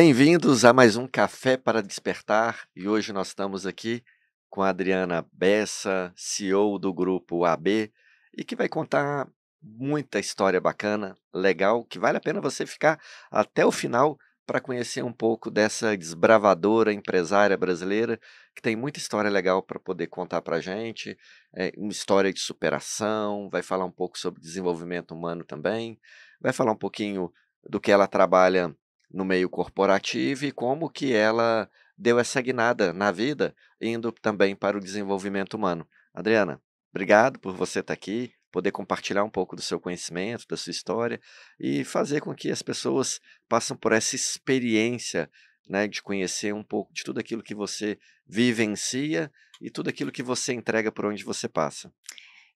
Bem-vindos a mais um Café para Despertar e hoje nós estamos aqui com a Adriana Bessa, CEO do grupo AB e que vai contar muita história bacana, legal, que vale a pena você ficar até o final para conhecer um pouco dessa desbravadora empresária brasileira que tem muita história legal para poder contar para a gente, é, uma história de superação, vai falar um pouco sobre desenvolvimento humano também, vai falar um pouquinho do que ela trabalha no meio corporativo e como que ela deu essa guinada na vida, indo também para o desenvolvimento humano. Adriana, obrigado por você estar tá aqui, poder compartilhar um pouco do seu conhecimento, da sua história e fazer com que as pessoas passem por essa experiência né, de conhecer um pouco de tudo aquilo que você vivencia e tudo aquilo que você entrega por onde você passa.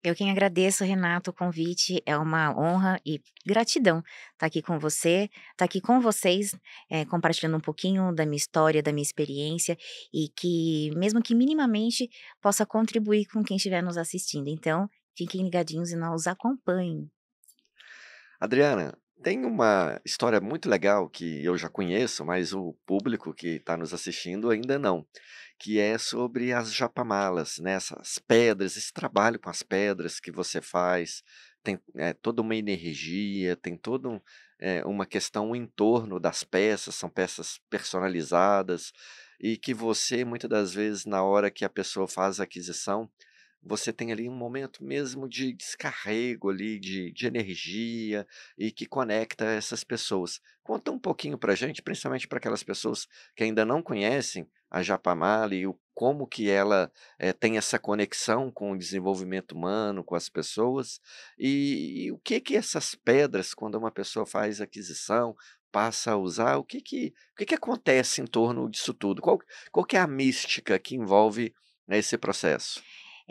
Eu quem agradeço, Renato, o convite. É uma honra e gratidão estar tá aqui com você, estar tá aqui com vocês, é, compartilhando um pouquinho da minha história, da minha experiência e que, mesmo que minimamente, possa contribuir com quem estiver nos assistindo. Então, fiquem ligadinhos e nos acompanhem. Adriana, tem uma história muito legal que eu já conheço, mas o público que está nos assistindo ainda não que é sobre as japamalas, né? essas pedras, esse trabalho com as pedras que você faz, tem é, toda uma energia, tem toda um, é, uma questão em torno das peças, são peças personalizadas, e que você, muitas das vezes, na hora que a pessoa faz a aquisição, você tem ali um momento mesmo de descarrego ali, de, de energia e que conecta essas pessoas. Conta um pouquinho para a gente, principalmente para aquelas pessoas que ainda não conhecem a Japamala e o, como que ela é, tem essa conexão com o desenvolvimento humano, com as pessoas e, e o que que essas pedras, quando uma pessoa faz aquisição, passa a usar, o que que, o que, que acontece em torno disso tudo? Qual, qual que é a mística que envolve né, esse processo?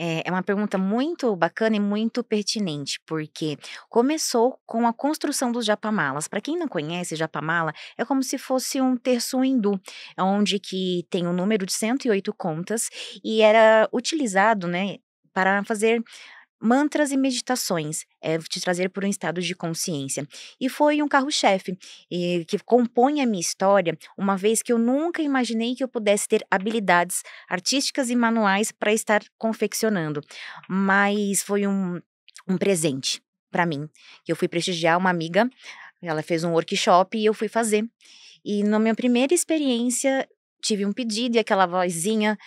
Eh, é, uma pergunta muito bacana e muito pertinente, porque começou com a construção dos japamalas. Para quem não conhece, japamala é como se fosse um terço hindu, onde que tem um número de 108 contas e era utilizado, né, para fazer mantras e meditações, é, te trazer por um estado de consciência. E foi um carro-chefe que compõe a minha história, uma vez que eu nunca imaginei que eu pudesse ter habilidades artísticas e manuais para estar confeccionando. Mas foi um, um presente para mim, que eu fui prestigiar uma amiga, ela fez um workshop e eu fui fazer. E na minha primeira experiência, tive um pedido e aquela vozinha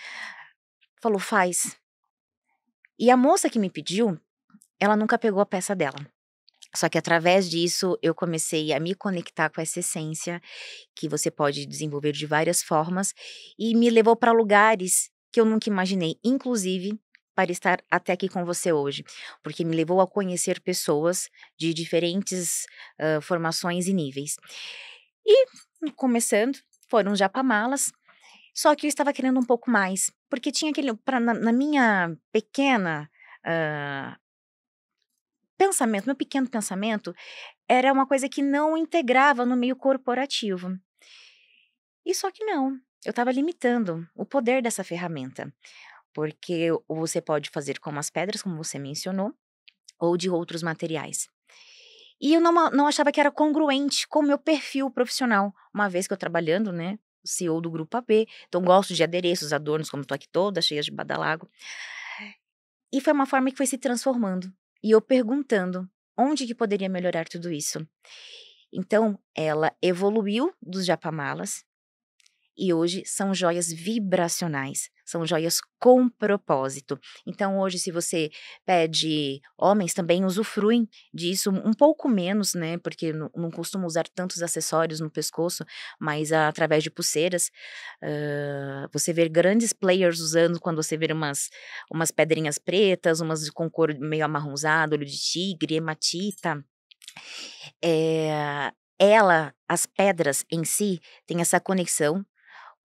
falou: faz e a moça que me pediu, ela nunca pegou a peça dela. Só que através disso eu comecei a me conectar com essa essência que você pode desenvolver de várias formas e me levou para lugares que eu nunca imaginei, inclusive para estar até aqui com você hoje, porque me levou a conhecer pessoas de diferentes uh, formações e níveis. E começando, foram japamalas, só que eu estava querendo um pouco mais. Porque tinha aquele. na, na minha pequena. Uh, pensamento, meu pequeno pensamento, era uma coisa que não integrava no meio corporativo. E só que não, eu estava limitando o poder dessa ferramenta, porque você pode fazer com as pedras, como você mencionou, ou de outros materiais. E eu não, não achava que era congruente com o meu perfil profissional, uma vez que eu trabalhando, né, CEO do Grupo AB. Então, gosto de adereços, adornos, como estou aqui toda, cheia de badalago. E foi uma forma que foi se transformando. E eu perguntando onde que poderia melhorar tudo isso. Então, ela evoluiu dos japamalas, e hoje são joias vibracionais, são joias com propósito. Então, hoje, se você pede, homens também usufruem disso um pouco menos, né? Porque não, não costumo usar tantos acessórios no pescoço, mas através de pulseiras. Uh, você vê grandes players usando quando você vê umas, umas pedrinhas pretas, umas com cor meio amarronzado olho de tigre, hematita. É, ela, as pedras em si, tem essa conexão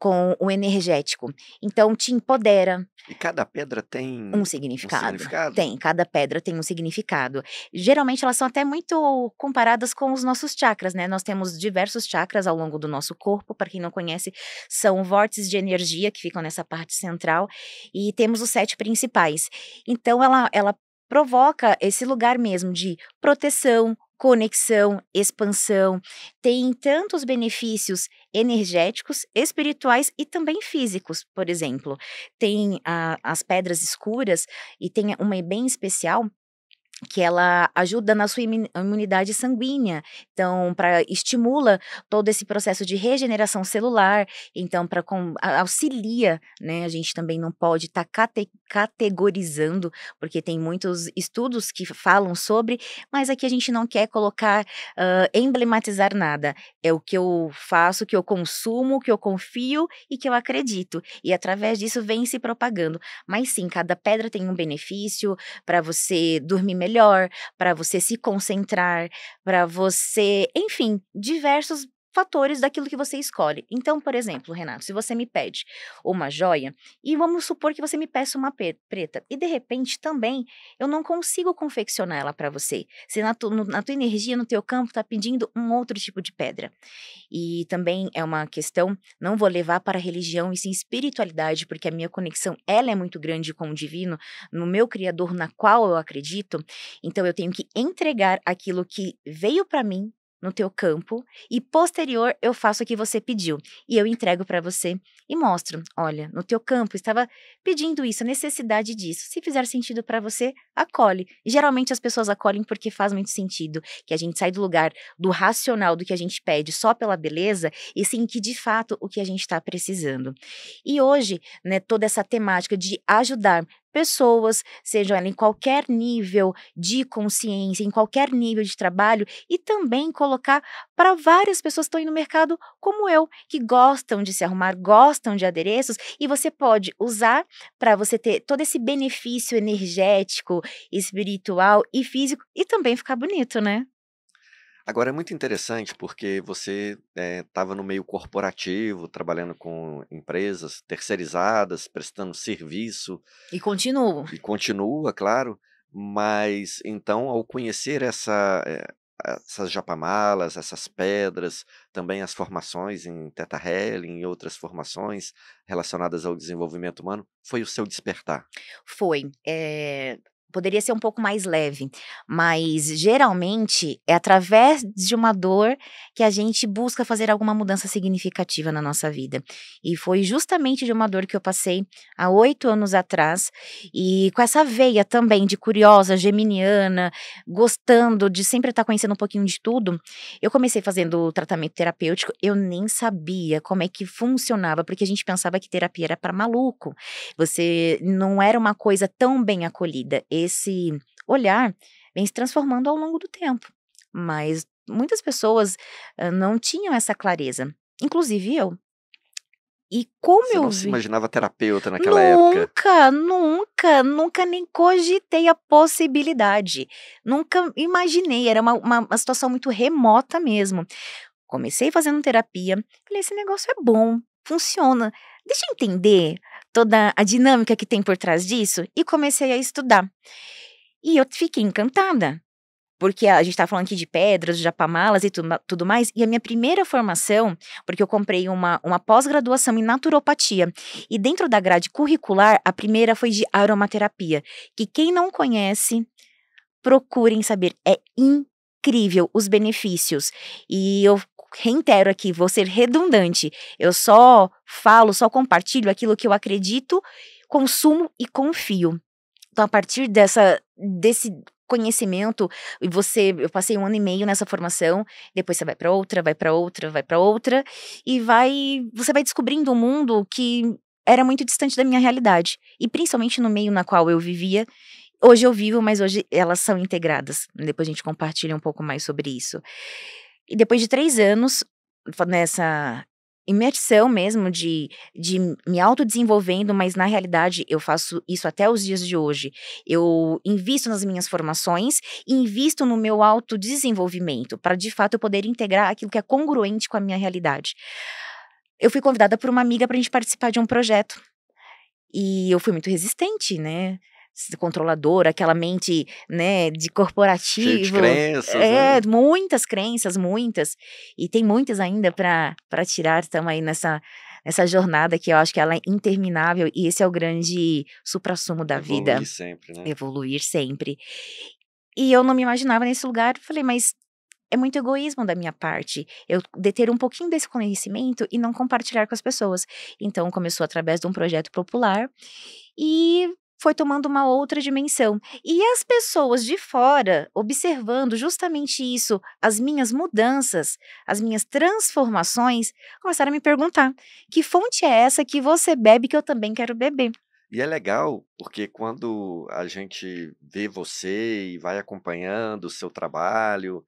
com o energético. Então te empodera. E cada pedra tem um significado. um significado. Tem, cada pedra tem um significado. Geralmente elas são até muito comparadas com os nossos chakras, né? Nós temos diversos chakras ao longo do nosso corpo, para quem não conhece, são vórtices de energia que ficam nessa parte central e temos os sete principais. Então ela ela provoca esse lugar mesmo de proteção, conexão, expansão, tem tantos benefícios energéticos, espirituais e também físicos. Por exemplo, tem a, ah, as pedras escuras e tem uma bem especial que ela ajuda na sua imunidade sanguínea, então para estimula todo esse processo de regeneração celular, então para auxilia, né? A gente também não pode estar tá cate, categorizando, porque tem muitos estudos que falam sobre, mas aqui a gente não quer colocar uh, emblematizar nada. É o que eu faço, que eu consumo, que eu confio e que eu acredito. E através disso vem se propagando. Mas sim, cada pedra tem um benefício para você dormir melhor melhor, para você se concentrar, para você, enfim, diversos fatores daquilo que você escolhe. Então, por exemplo, Renato, se você me pede uma joia e vamos supor que você me peça uma preta e de repente também eu não consigo confeccionar ela para você. Se na, tu, no, na, tua energia, no teu campo, está pedindo um outro tipo de pedra. E também é uma questão, não vou levar para religião e sim espiritualidade, porque a minha conexão, ela é muito grande com o divino, no meu criador na qual eu acredito. Então eu tenho que entregar aquilo que veio para mim no teu campo e posterior eu faço o que você pediu e eu entrego para você e mostro, olha, no teu campo estava pedindo isso, a necessidade disso. Se fizer sentido para você, acolhe. Geralmente as pessoas acolhem porque faz muito sentido, que a gente sai do lugar do racional do que a gente pede só pela beleza e sim que de fato o que a gente está precisando. E hoje, né, toda essa temática de ajudar pessoas, sejam ela em qualquer nível de consciência, em qualquer nível de trabalho, e também colocar para várias pessoas que estão aí no mercado, como eu, que gostam de se arrumar, gostam de adereços, e você pode usar para você ter todo esse benefício energético, espiritual e físico, e também ficar bonito, né? Agora é muito interessante porque você estava eh, é, no meio corporativo, trabalhando com empresas terceirizadas, prestando serviço. E continua. E continua, claro. Mas então, ao conhecer essa, eh, essas japamalas, essas pedras, também as formações em Teta Healing e outras formações relacionadas ao desenvolvimento humano, foi o seu despertar? Foi. É, poderia ser um pouco mais leve, mas geralmente é através de uma dor que a gente busca fazer alguma mudança significativa na nossa vida. E foi justamente de uma dor que eu passei há oito anos atrás e com essa veia também de curiosa, geminiana, gostando de sempre estar conhecendo um pouquinho de tudo, eu comecei fazendo o tratamento terapêutico. Eu nem sabia como é que funcionava, porque a gente pensava que terapia era para maluco. Você não era uma coisa tão bem acolhida esse olhar vem se transformando ao longo do tempo. Mas muitas pessoas não tinham essa clareza, inclusive eu. E como Você eu não vi... se imaginava terapeuta naquela nunca, época? Nunca, nunca, nunca nem cogitei a possibilidade. Nunca imaginei, era uma, uma, uma situação muito remota mesmo. Comecei fazendo terapia, falei, esse negócio é bom, funciona. Deixa eu entender toda a dinâmica que tem por trás disso e comecei a estudar. E eu fiquei encantada, porque a gente está falando aqui de pedras, de japamalas e tudo, tudo mais, e a minha primeira formação, porque eu comprei uma, uma pós-graduação em naturopatia, e dentro da grade curricular, a primeira foi de aromaterapia, que quem não conhece, procurem saber, é incrível os benefícios. E eu reitero aqui, vou ser redundante. Eu só falo, só compartilho aquilo que eu acredito, consumo e confio. Então, a partir dessa, desse conhecimento e você eu passei um ano e meio nessa formação depois você vai para outra vai para outra vai para outra e vai você vai descobrindo um mundo que era muito distante da minha realidade e principalmente no meio na qual eu vivia hoje eu vivo mas hoje elas são integradas depois a gente compartilha um pouco mais sobre isso e depois de três anos, nessa imersão mesmo de, de me autodesenvolvendo, mas na realidade eu faço isso até os dias de hoje. Eu invisto nas minhas formações e invisto no meu autodesenvolvimento, para de fato eu poder integrar aquilo que é congruente com a minha realidade. Eu fui convidada por uma amiga para a gente participar de um projeto. E eu fui muito resistente, né? controladora, aquela mente, né, de corporativo. De crenças, é, né? muitas crenças, muitas. E tem muitas ainda para tirar, estamos aí nessa essa jornada que eu acho que ela é interminável e esse é o grande suprassumo da Evoluir vida. Evoluir sempre, né? Evoluir sempre. E eu não me imaginava nesse lugar, falei, mas é muito egoísmo da minha parte eu deter um pouquinho desse conhecimento e não compartilhar com as pessoas. Então começou através de um projeto popular e foi tomando uma outra dimensão. E as pessoas de fora, observando justamente isso, as minhas mudanças, as minhas transformações, começaram a me perguntar: que fonte é essa que você bebe que eu também quero beber? E é legal porque quando a gente vê você e vai acompanhando o seu trabalho,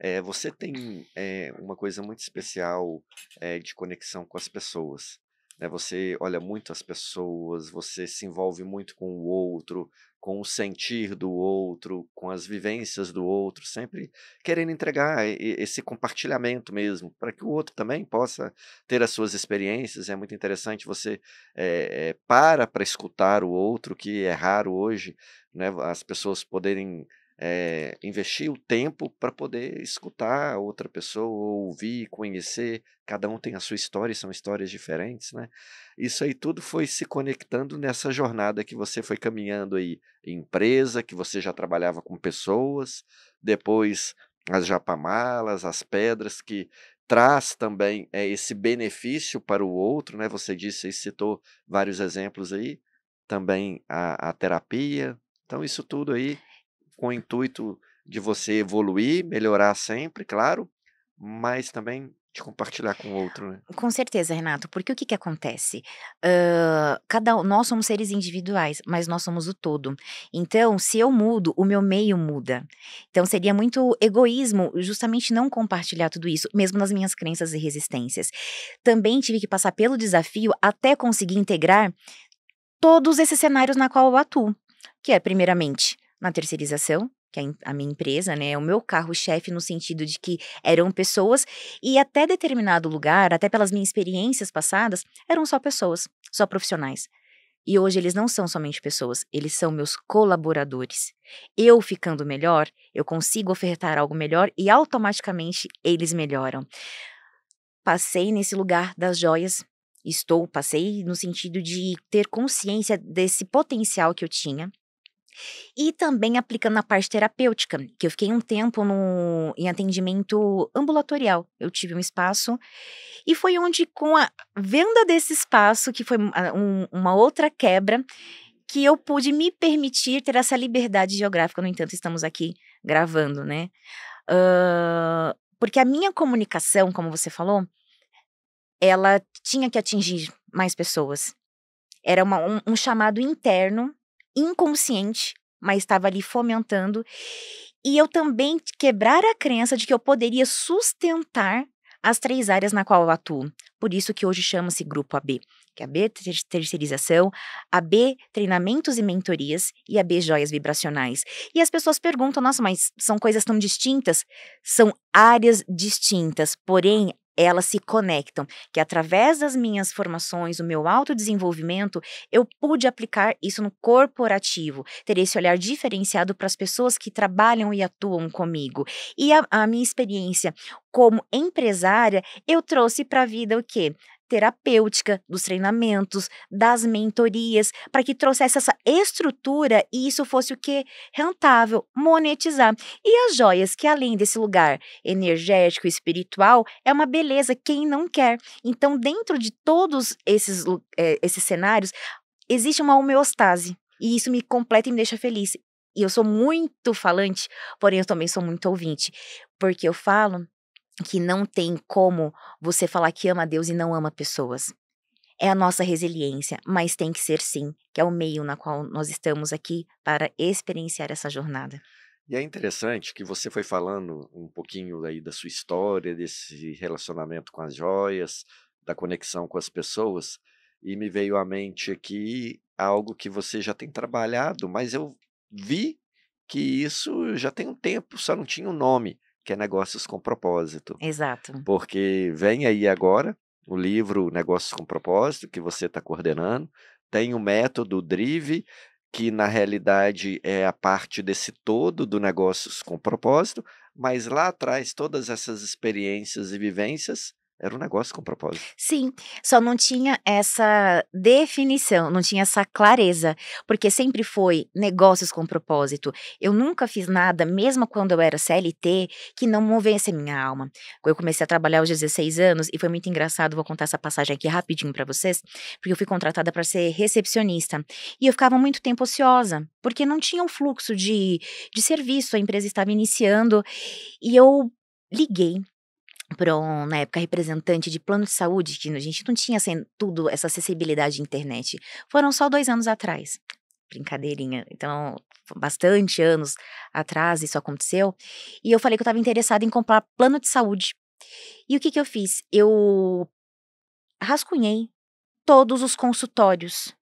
é, você tem é, uma coisa muito especial é, de conexão com as pessoas. Né? Você olha muito as pessoas, você se envolve muito com o outro, com o sentir do outro, com as vivências do outro, sempre querendo entregar esse compartilhamento mesmo, para que o outro também possa ter as suas experiências. É muito interessante você é, é, para para escutar o outro, que é raro hoje, né? as pessoas poderem é, investir o tempo para poder escutar outra pessoa, ouvir, conhecer. Cada um tem a sua história, e são histórias diferentes, né? Isso aí tudo foi se conectando nessa jornada que você foi caminhando aí em empresa, que você já trabalhava com pessoas, depois as japamalas, as pedras que traz também é, esse benefício para o outro, né? Você disse e citou vários exemplos aí, também a, a terapia. Então, isso tudo aí com o intuito de você evoluir, melhorar sempre, claro, mas também de compartilhar com o outro. Né? Com certeza, Renato, porque o que, que acontece? Uh, cada Nós somos seres individuais, mas nós somos o todo. Então, se eu mudo, o meu meio muda. Então, seria muito egoísmo justamente não compartilhar tudo isso, mesmo nas minhas crenças e resistências. Também tive que passar pelo desafio até conseguir integrar todos esses cenários na qual eu atuo, que é, primeiramente, na terceirização, que é a minha empresa, né? É o meu carro-chefe no sentido de que eram pessoas e até determinado lugar, até pelas minhas experiências passadas, eram só pessoas, só profissionais. E hoje eles não são somente pessoas, eles são meus colaboradores. Eu ficando melhor, eu consigo ofertar algo melhor e automaticamente eles melhoram. Passei nesse lugar das joias, estou, passei no sentido de ter consciência desse potencial que eu tinha, e também aplicando na parte terapêutica, que eu fiquei um tempo no, em atendimento ambulatorial. Eu tive um espaço e foi onde, com a venda desse espaço, que foi ah, um, uma outra quebra, que eu pude me permitir ter essa liberdade geográfica. No entanto, estamos aqui gravando, né? Uh, porque a minha comunicação, como você falou, ela tinha que atingir mais pessoas. Era uma, um, um chamado interno inconsciente, mas estava ali fomentando. E eu também quebrar a crença de que eu poderia sustentar as três áreas na qual eu atuo. Por isso que hoje chama-se Grupo AB, que é a B terceirização, a B treinamentos e mentorias e a B joias vibracionais. E as pessoas perguntam, nossa, mas são coisas tão distintas? São áreas distintas, porém elas se conectam, que através das minhas formações, o meu autodesenvolvimento, eu pude aplicar isso no corporativo, ter esse olhar diferenciado para as pessoas que trabalham e atuam comigo. E a, a minha experiência como empresária, eu trouxe para a vida o quê? terapêutica, dos treinamentos, das mentorias, para que trouxesse essa estrutura e isso fosse o que? Rentável, monetizar. E as joias, que além desse lugar energético, e espiritual, é uma beleza, quem não quer? Então, dentro de todos esses, é, esses cenários, existe uma homeostase. E isso me completa e me deixa feliz. E eu sou muito falante, porém eu também sou muito ouvinte, porque eu falo que não tem como você falar que ama Deus e não ama pessoas. É a nossa resiliência, mas tem que ser sim, que é o meio na qual nós estamos aqui para experienciar essa jornada. E é interessante que você foi falando um pouquinho aí da sua história, desse relacionamento com as joias, da conexão com as pessoas, e me veio à mente aqui algo que você já tem trabalhado, mas eu vi que isso já tem um tempo, só não tinha o um nome que é Negócios com Propósito. Exato. Porque vem aí agora o livro Negócios com Propósito, que você está coordenando, tem o método Drive, que na realidade é a parte desse todo do Negócios com Propósito, mas lá atrás todas essas experiências e vivências era um negócio com propósito. Sim, só não tinha essa definição, não tinha essa clareza, porque sempre foi negócios com propósito. Eu nunca fiz nada, mesmo quando eu era CLT, que não movesse minha alma. Eu comecei a trabalhar aos 16 anos e foi muito engraçado, vou contar essa passagem aqui rapidinho para vocês, porque eu fui contratada para ser recepcionista e eu ficava muito tempo ociosa, porque não tinha um fluxo de, de serviço, a empresa estava iniciando e eu liguei para um, na época, representante de plano de saúde, que a gente não tinha assim, tudo essa acessibilidade de internet. Foram só dois anos atrás. Brincadeirinha. Então, bastante anos atrás isso aconteceu. E eu falei que eu estava interessada em comprar plano de saúde. E o que, que eu fiz? Eu rascunhei todos os consultórios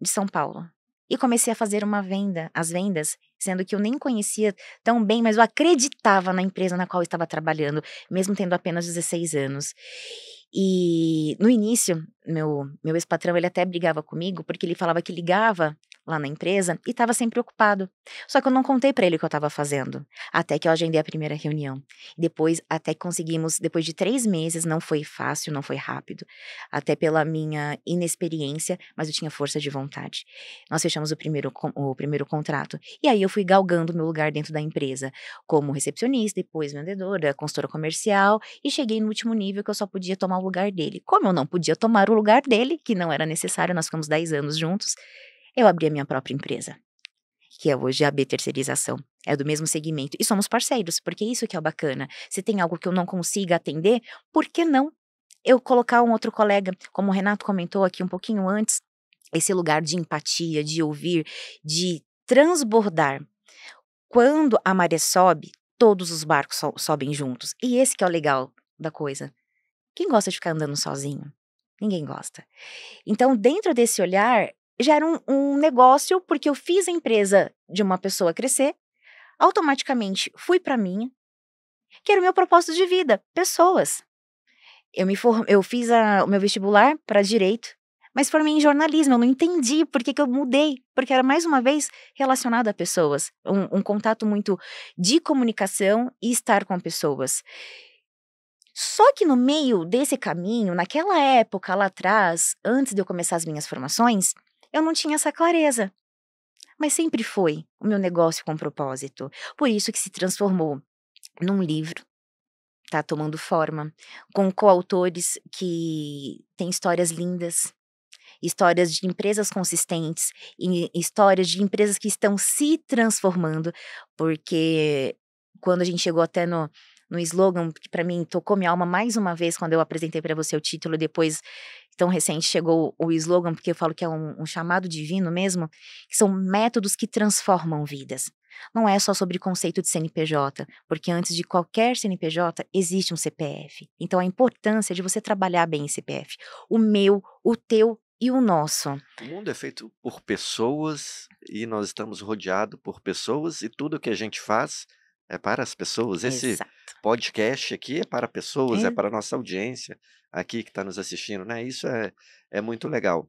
de São Paulo e comecei a fazer uma venda, as vendas sendo que eu nem conhecia tão bem, mas eu acreditava na empresa na qual eu estava trabalhando, mesmo tendo apenas 16 anos. E no início, meu, meu ex-patrão, ele até brigava comigo, porque ele falava que ligava lá na empresa e estava sempre ocupado. Só que eu não contei para ele o que eu estava fazendo, até que eu agendei a primeira reunião. Depois, até que conseguimos, depois de três meses, não foi fácil, não foi rápido, até pela minha inexperiência, mas eu tinha força de vontade. Nós fechamos o primeiro, o primeiro contrato. E aí eu fui galgando meu lugar dentro da empresa, como recepcionista, depois vendedora, consultora comercial, e cheguei no último nível que eu só podia tomar o lugar dele. Como eu não podia tomar o lugar dele, que não era necessário, nós ficamos dez anos juntos, eu abri a minha própria empresa, que é hoje a B Terceirização. É do mesmo segmento. E somos parceiros, porque isso que é bacana. Se tem algo que eu não consiga atender, por que não eu colocar um outro colega? Como o Renato comentou aqui um pouquinho antes, esse lugar de empatia, de ouvir, de transbordar. Quando a maré sobe, todos os barcos so sobem juntos. E esse que é o legal da coisa. Quem gosta de ficar andando sozinho? Ninguém gosta. Então, dentro desse olhar, já era um, um negócio, porque eu fiz a empresa de uma pessoa crescer, automaticamente fui para minha, que era o meu propósito de vida, pessoas. Eu me form... eu fiz a... o meu vestibular para direito, mas formei em jornalismo, eu não entendi por que, que eu mudei, porque era mais uma vez relacionado a pessoas, um, um contato muito de comunicação e estar com pessoas. Só que no meio desse caminho, naquela época lá atrás, antes de eu começar as minhas formações, eu não tinha essa clareza. Mas sempre foi o meu negócio com propósito. Por isso que se transformou num livro, tá tomando forma, com coautores que têm histórias lindas, histórias de empresas consistentes, histórias de empresas que estão se transformando, porque quando a gente chegou até no, no slogan que para mim tocou minha alma mais uma vez quando eu apresentei para você o título, depois tão recente chegou o slogan, porque eu falo que é um, um chamado divino mesmo, que são métodos que transformam vidas. Não é só sobre conceito de CNPJ, porque antes de qualquer CNPJ existe um CPF. Então a importância de você trabalhar bem em CPF, o meu, o teu e o nosso. O mundo é feito por pessoas e nós estamos rodeados por pessoas e tudo que a gente faz é para as pessoas. Esse Exato podcast aqui é para pessoas, é, é para a nossa audiência aqui que está nos assistindo, né? Isso é, é muito legal.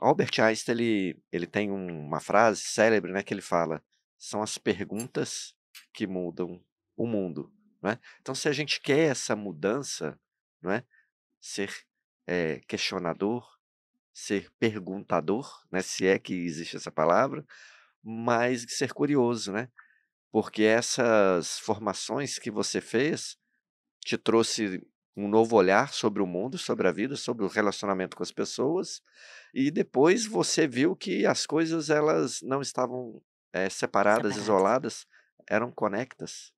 Albert Einstein, ele, ele tem uma frase célebre, né? Que ele fala, são as perguntas que mudam o mundo, né? Então, se a gente quer essa mudança, né? Ser é, questionador, ser perguntador, né? Se é que existe essa palavra, mas ser curioso, né? porque essas formações que você fez te trouxe um novo olhar sobre o mundo, sobre a vida, sobre o relacionamento com as pessoas, e depois você viu que as coisas elas não estavam é, separadas, separadas, isoladas, eram conectas,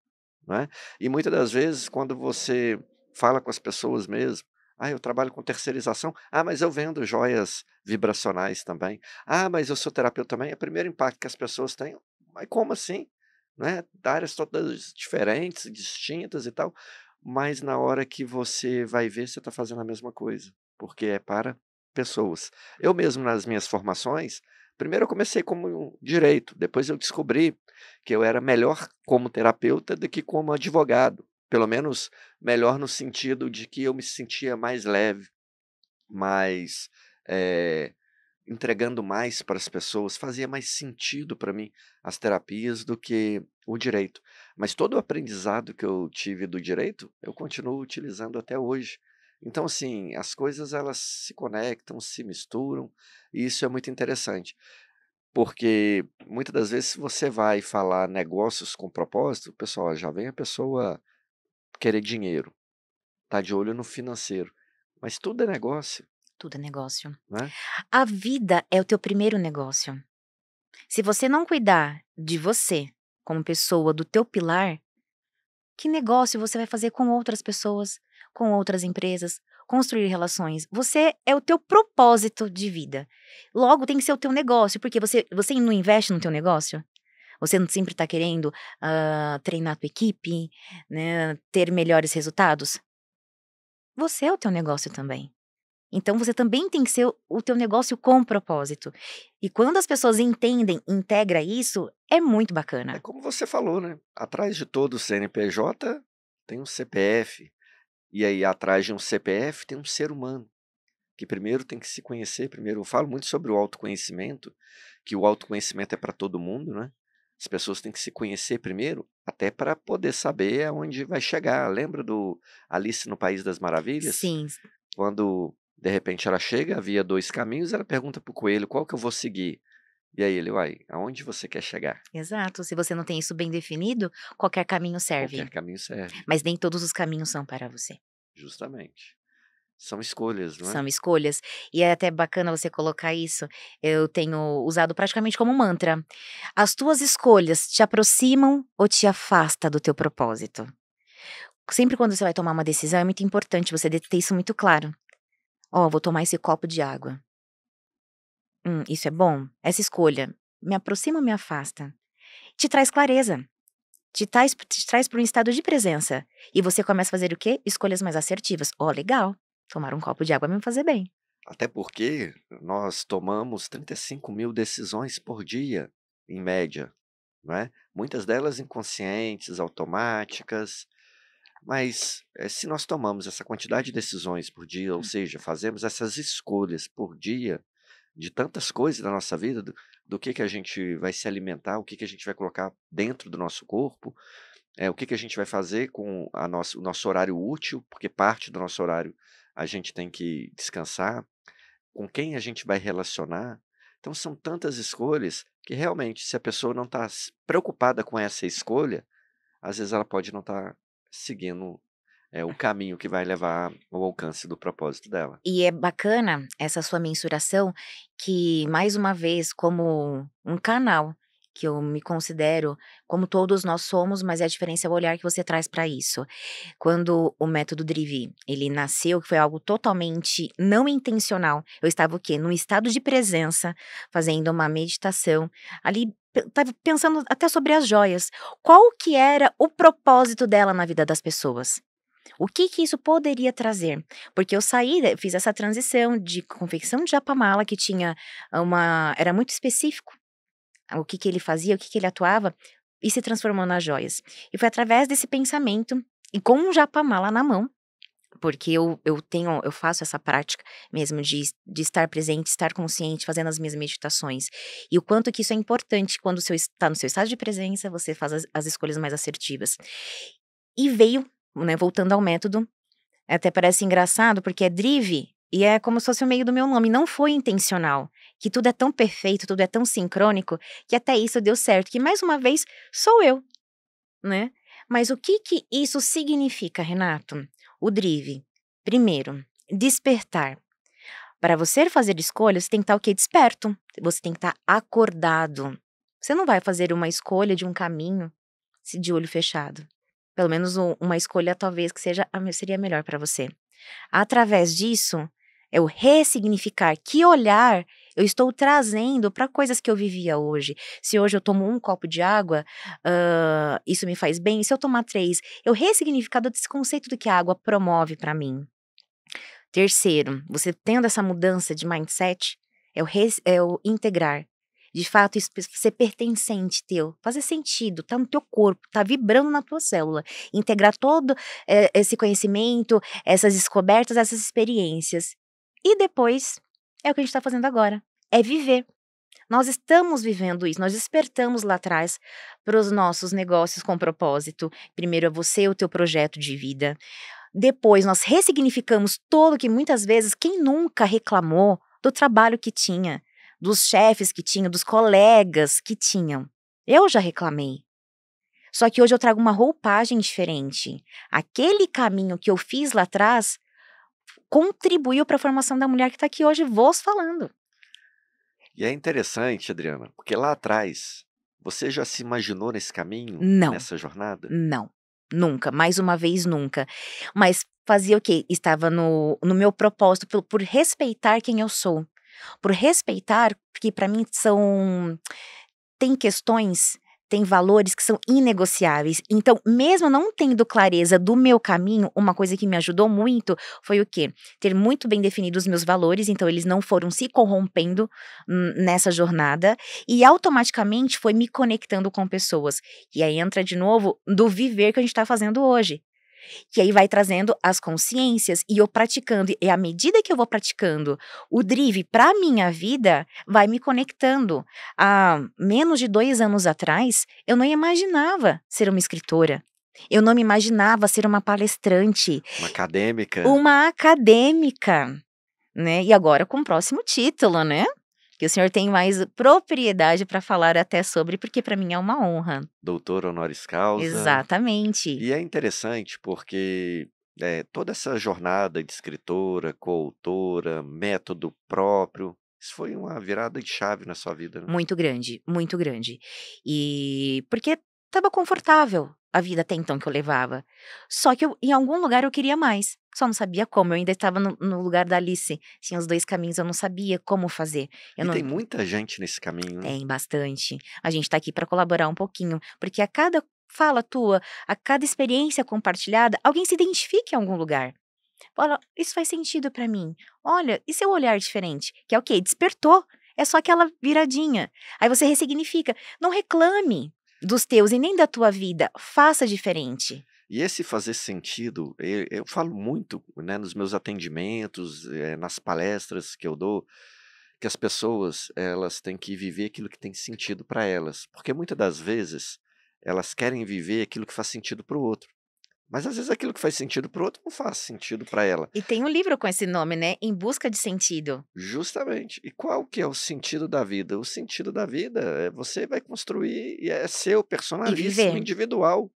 não é? E muitas das vezes quando você fala com as pessoas mesmo, ah, eu trabalho com terceirização. Ah, mas eu vendo joias vibracionais também. Ah, mas eu sou terapeuta também. É o primeiro impacto que as pessoas têm. Mas como assim? né? Áreas todas diferentes, distintas e tal, mas na hora que você vai ver, você está fazendo a mesma coisa, porque é para pessoas. Eu mesmo, nas minhas formações, primeiro eu comecei como direito, depois eu descobri que eu era melhor como terapeuta do que como advogado, pelo menos melhor no sentido de que eu me sentia mais leve, mais. É, entregando mais para as pessoas, fazia mais sentido para mim as terapias do que o direito. Mas todo o aprendizado que eu tive do direito, eu continuo utilizando até hoje. Então, assim, as coisas elas se conectam, se misturam, e isso é muito interessante. Porque muitas das vezes, se você vai falar negócios com propósito, pessoal, já vem a pessoa querer dinheiro, tá de olho no financeiro. Mas tudo é negócio. Tudo é negócio. Né? A vida é o teu primeiro negócio. Se você não cuidar de você como pessoa, do teu pilar, que negócio você vai fazer com outras pessoas, com outras empresas, construir relações? Você é o teu propósito de vida. Logo tem que ser o teu negócio, porque você, você não investe no teu negócio? Você não sempre está querendo uh, treinar a tua equipe, né, ter melhores resultados? Você é o teu negócio também. Então você também tem que ser o teu negócio com propósito. E quando as pessoas entendem, integra isso, é muito bacana. É como você falou, né? Atrás de todo CNPJ tem um CPF. E aí atrás de um CPF tem um ser humano. Que primeiro tem que se conhecer, primeiro eu falo muito sobre o autoconhecimento, que o autoconhecimento é para todo mundo, né? As pessoas têm que se conhecer primeiro, até para poder saber aonde vai chegar. Lembra do Alice no País das Maravilhas? Sim. Quando de repente ela chega, havia dois caminhos, ela pergunta para o coelho qual que eu vou seguir. E aí ele, uai, aonde você quer chegar? Exato. Se você não tem isso bem definido, qualquer caminho serve. Qualquer caminho serve. Mas nem todos os caminhos são para você. Justamente. São escolhas, não é? São escolhas. E é até bacana você colocar isso. Eu tenho usado praticamente como mantra. As tuas escolhas te aproximam ou te afastam do teu propósito? Sempre quando você vai tomar uma decisão, é muito importante você ter isso muito claro. Ó, oh, vou tomar esse copo de água. Hum, isso é bom? Essa escolha me aproxima ou me afasta? Te traz clareza. Te traz, te traz para um estado de presença. E você começa a fazer o quê? Escolhas mais assertivas. Ó, oh, legal. Tomar um copo de água me fazer bem. Até porque nós tomamos 35 mil decisões por dia, em média. Não é? Muitas delas inconscientes, automáticas, mas eh, se nós tomamos essa quantidade de decisões por dia, ou hum. seja, fazemos essas escolhas por dia de tantas coisas da nossa vida, do, do que, que a gente vai se alimentar, o que, que a gente vai colocar dentro do nosso corpo, é, o que, que a gente vai fazer com a o nosso horário útil, porque parte do nosso horário a gente tem que descansar, com quem a gente vai relacionar. Então, são tantas escolhas que realmente, se a pessoa não está preocupada com essa escolha, às vezes ela pode não estar tá seguindo é, o caminho que vai levar ao alcance do propósito dela. E é bacana essa sua mensuração, que, mais uma vez, como um canal que eu me considero como todos nós somos, mas é a diferença é o olhar que você traz para isso. Quando o método Drive, ele nasceu, que foi algo totalmente não intencional. Eu estava o quê? No estado de presença, fazendo uma meditação ali estava pensando até sobre as joias. Qual que era o propósito dela na vida das pessoas? O que que isso poderia trazer? Porque eu saí, né, fiz essa transição de confecção de japamala que tinha uma era muito específico. O que que ele fazia, o que que ele atuava e se transformou nas joias. E foi através desse pensamento e com um japamala na mão porque eu, eu tenho, eu faço essa prática mesmo de, de estar presente, estar consciente, fazendo as minhas meditações. E o quanto que isso é importante quando você está no seu estado de presença, você faz as, as escolhas mais assertivas. E veio, né, voltando ao método, até parece engraçado, porque é drive e é como se fosse o meio do meu nome. Não foi intencional. Que tudo é tão perfeito, tudo é tão sincrônico, que até isso deu certo. Que mais uma vez sou eu, né? Mas o que que isso significa, Renato? o drive. Primeiro, despertar. Para você fazer escolhas, você tem que estar tá o quê? Desperto. Você tem que estar tá acordado. Você não vai fazer uma escolha de um caminho de olho fechado. Pelo menos uma escolha talvez que seja seria melhor para você. Através disso, é o ressignificar que olhar eu estou trazendo para coisas que eu vivia hoje. Se hoje eu tomo um copo de água, uh, isso me faz bem. Se eu tomar três, eu ressignificado esse conceito do que a água promove para mim. Terceiro, você tendo essa mudança de mindset, é o, res, é o integrar. De fato, isso ser pertencente teu, fazer sentido, tá no teu corpo, tá vibrando na tua célula. Integrar todo é, esse conhecimento, essas descobertas, essas experiências. E depois, é o que a gente está fazendo agora. É viver. Nós estamos vivendo isso, nós despertamos lá atrás para os nossos negócios com propósito. Primeiro é você, o teu projeto de vida. Depois nós ressignificamos todo que muitas vezes quem nunca reclamou do trabalho que tinha, dos chefes que tinham, dos colegas que tinham. Eu já reclamei. Só que hoje eu trago uma roupagem diferente. Aquele caminho que eu fiz lá atrás contribuiu para a formação da mulher que está aqui hoje, vos falando. E é interessante, Adriana, porque lá atrás, você já se imaginou nesse caminho? Não. Nessa jornada? Não. Nunca, mais uma vez, nunca. Mas fazia o quê? Estava no, no meu propósito, por, por respeitar quem eu sou. Por respeitar, porque para mim são. Tem questões tem valores que são inegociáveis. Então, mesmo não tendo clareza do meu caminho, uma coisa que me ajudou muito foi o quê? Ter muito bem definido os meus valores, então eles não foram se corrompendo hum, nessa jornada e automaticamente foi me conectando com pessoas. E aí entra de novo do viver que a gente está fazendo hoje. E aí vai trazendo as consciências e eu praticando. E é à medida que eu vou praticando o drive para a minha vida, vai me conectando. Há menos de dois anos atrás, eu não imaginava ser uma escritora. Eu não me imaginava ser uma palestrante. Uma acadêmica. Uma acadêmica. Né? E agora com o próximo título, né? que o senhor tem mais propriedade para falar até sobre, porque para mim é uma honra. Doutor honoris causa. Exatamente. E é interessante porque é, toda essa jornada de escritora, coautora, método próprio, isso foi uma virada de chave na sua vida. Né? Muito grande, muito grande. E porque estava confortável a vida até então que eu levava. Só que eu, em algum lugar eu queria mais. Só não sabia como. Eu ainda estava no, no lugar da Alice. Tinha os dois caminhos, eu não sabia como fazer. Eu e não... tem muita gente nesse caminho. Né? Tem bastante. A gente está aqui para colaborar um pouquinho, porque a cada fala tua, a cada experiência compartilhada, alguém se identifica em algum lugar. Olha, isso faz sentido para mim. Olha, e seu olhar diferente? Que é o quê? Despertou. É só aquela viradinha. Aí você ressignifica. Não reclame dos teus e nem da tua vida. Faça diferente. E esse fazer sentido, eu, eu falo muito né, nos meus atendimentos, é, nas palestras que eu dou, que as pessoas elas têm que viver aquilo que tem sentido para elas, porque muitas das vezes elas querem viver aquilo que faz sentido para o outro. Mas às vezes aquilo que faz sentido para o outro não faz sentido para ela. E tem um livro com esse nome, né? Em busca de sentido. Justamente. E qual que é o sentido da vida? O sentido da vida é você vai construir e é seu personalismo individual.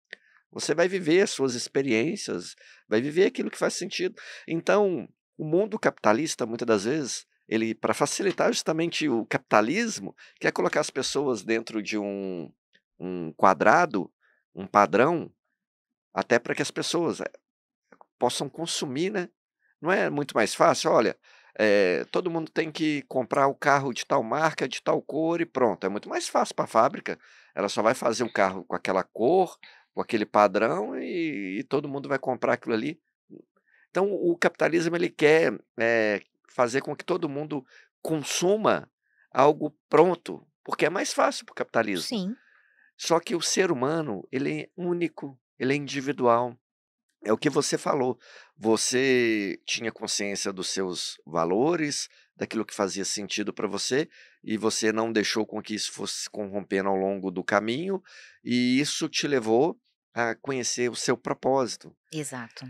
Você vai viver as suas experiências, vai viver aquilo que faz sentido. Então, o mundo capitalista, muitas das vezes, ele para facilitar justamente o capitalismo, quer colocar as pessoas dentro de um, um quadrado, um padrão, até para que as pessoas eh, possam consumir, né? Não é muito mais fácil? Olha, é, todo mundo tem que comprar o carro de tal marca, de tal cor e pronto. É muito mais fácil para a fábrica. Ela só vai fazer o carro com aquela cor, com aquele padrão e, e, todo mundo vai comprar aquilo ali. Então, o capitalismo ele quer é, fazer com que todo mundo consuma algo pronto, porque é mais fácil para o capitalismo. Sim. Só que o ser humano ele é único, ele é individual. É o que você falou. Você tinha consciência dos seus valores, daquilo que fazia sentido para você, e você não deixou com que isso fosse corrompendo ao longo do caminho, e isso te levou a conhecer o seu propósito. Exato.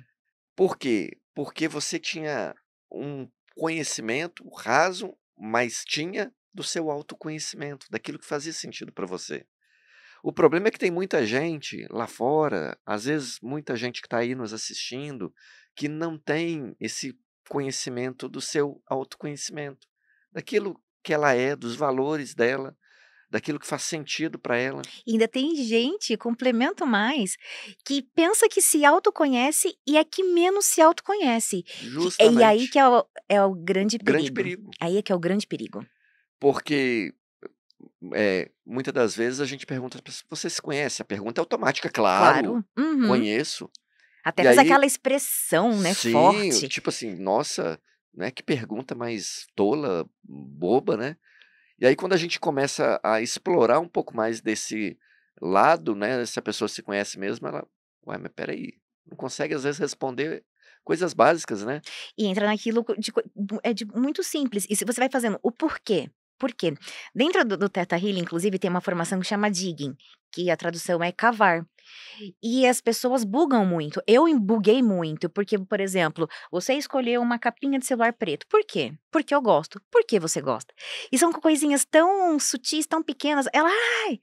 Por quê? Porque você tinha um conhecimento raso, mas tinha do seu autoconhecimento, daquilo que fazia sentido para você. O problema é que tem muita gente lá fora, às vezes muita gente que está aí nos assistindo, que não tem esse conhecimento do seu autoconhecimento, daquilo que ela é, dos valores dela, daquilo que faz sentido para ela. E ainda tem gente, complemento mais, que pensa que se autoconhece e é que menos se autoconhece. Justamente. E aí que é o, é o grande perigo. Grande perigo. Aí é que é o grande perigo. Porque é, muitas das vezes a gente pergunta se você se conhece. A pergunta é automática, claro. claro. Uhum. Conheço. Até faz aí, aquela expressão, né, sim, forte. Tipo assim, nossa, né, que pergunta mais tola, boba, né? E aí, quando a gente começa a explorar um pouco mais desse lado, né? Se a pessoa se conhece mesmo, ela, ué, mas peraí, não consegue às vezes responder coisas básicas, né? E entra naquilo de, é de, muito simples. E se você vai fazendo o porquê, por quê? Dentro do, do Teta Healing, inclusive, tem uma formação que chama Digging, que a tradução é cavar. E as pessoas bugam muito. Eu buguei muito, porque, por exemplo, você escolheu uma capinha de celular preto. Por quê? Porque eu gosto. Por que você gosta? E são coisinhas tão sutis, tão pequenas. Ela, ai,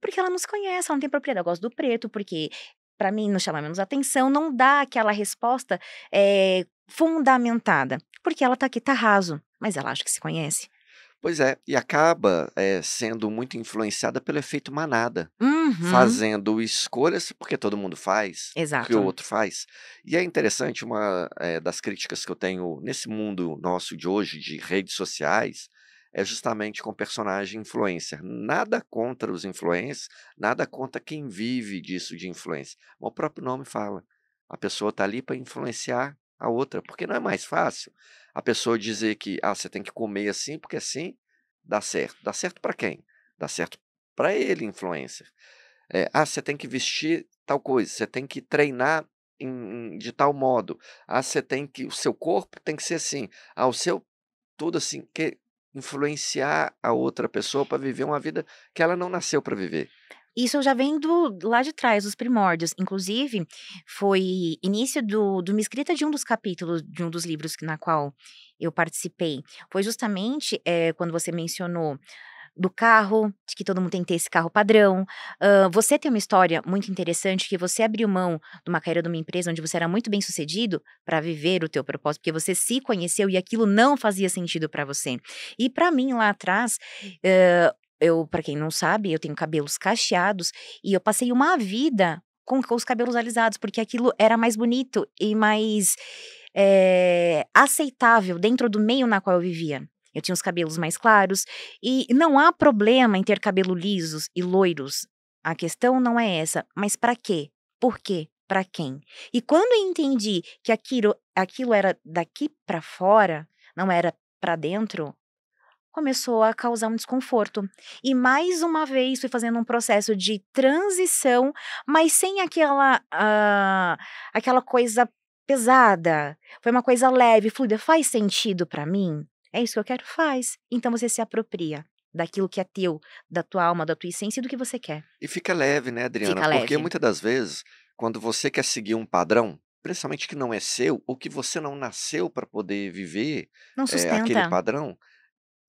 porque ela não se conhece, ela não tem propriedade. Eu gosto do preto, porque para mim não chama menos atenção, não dá aquela resposta é, fundamentada. Porque ela tá aqui, tá raso, mas ela acha que se conhece. Pois é, e acaba é, sendo muito influenciada pelo efeito manada, uhum. fazendo escolhas, porque todo mundo faz, Exato. que o outro faz. E é interessante, uma é, das críticas que eu tenho nesse mundo nosso de hoje, de redes sociais, é justamente com personagem influencer. Nada contra os influencers, nada contra quem vive disso de influência. O próprio nome fala. A pessoa está ali para influenciar a outra, porque não é mais fácil a pessoa dizer que ah, você tem que comer assim porque assim dá certo. Dá certo para quem? Dá certo para ele, influencer. É, ah, você tem que vestir tal coisa, você tem que treinar em, de tal modo. Ah, você tem que. O seu corpo tem que ser assim. Ah, o seu. Tudo assim. Que, influenciar a outra pessoa para viver uma vida que ela não nasceu para viver. Isso já vem do, lá de trás, dos primórdios. Inclusive, foi início do, de uma escrita de um dos capítulos de um dos livros na qual eu participei. Foi justamente é, quando você mencionou do carro, de que todo mundo tem que ter esse carro padrão. Uh, você tem uma história muito interessante que você abriu mão de uma carreira de uma empresa onde você era muito bem sucedido para viver o teu propósito, porque você se conheceu e aquilo não fazia sentido para você. E para mim lá atrás, eh, eu, para quem não sabe, eu tenho cabelos cacheados e eu passei uma vida com, com os cabelos alisados, porque aquilo era mais bonito e mais é, aceitável dentro do meio na qual eu vivia. Eu tinha os cabelos mais claros e não há problema em ter cabelo lisos e loiros. A questão não é essa, mas para quê? Por quê? Para quem? E quando eu entendi que aquilo, aquilo era daqui para fora, não era para dentro, começou a causar um desconforto. E mais uma vez fui fazendo um processo de transição, mas sem aquela, uh, aquela coisa pesada. Foi uma coisa leve, fluida. Faz sentido para mim? É isso que eu quero? Faz. Então você se apropria daquilo que é teu, da tua alma, da tua essência e do que você quer. E fica leve, né, Adriana? Fica Porque muitas das vezes, quando você quer seguir um padrão, principalmente que não é seu, ou que você não nasceu para poder viver é, aquele padrão,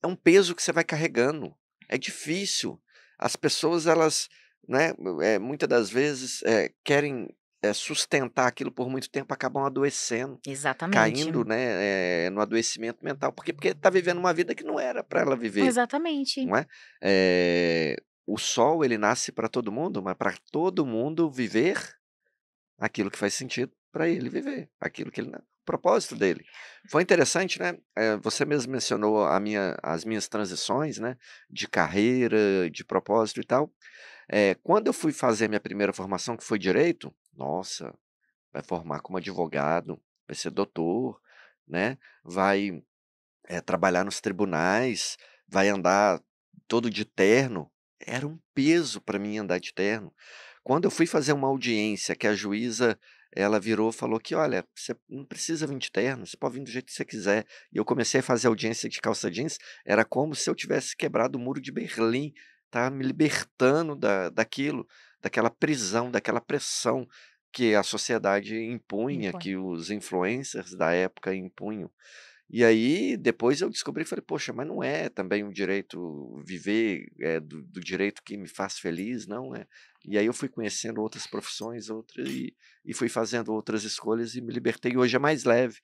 é um peso que você vai carregando. É difícil. As pessoas, elas, né, é, muitas das vezes é, querem é, sustentar aquilo por muito tempo, acabam adoecendo. Exatamente. Caindo né, eh, no adoecimento mental. Por quê? Porque está vivendo uma vida que não era para ela viver. Exatamente. Não é? Eh, o sol, ele nasce para todo mundo, mas para todo mundo viver aquilo que faz sentido para ele viver, aquilo que ele não propósito dele. Foi interessante, né? Eh, você mesmo mencionou a minha, as minhas transições, né? De carreira, de propósito e tal. É, quando eu fui fazer minha primeira formação, que foi direito, nossa, vai formar como advogado, vai ser doutor, né? Vai é, trabalhar nos tribunais, vai andar todo de terno. Era um peso para mim andar de terno. Quando eu fui fazer uma audiência que a juíza ela virou falou que, olha, você não precisa vir de terno, você pode vir do jeito que você quiser. E eu comecei a fazer audiência de calça jeans, era como se eu tivesse quebrado o muro de Berlim, tá me libertando da, daquilo, daquela prisão, daquela pressão que a sociedade impunha, que os influencers da época impunham. E aí, depois eu descobri, falei, poxa, mas não é também um direito viver é, do, do, direito que me faz feliz, não é? E aí eu fui conhecendo outras profissões, outras e, e fui fazendo outras escolhas e me libertei. E hoje é mais leve.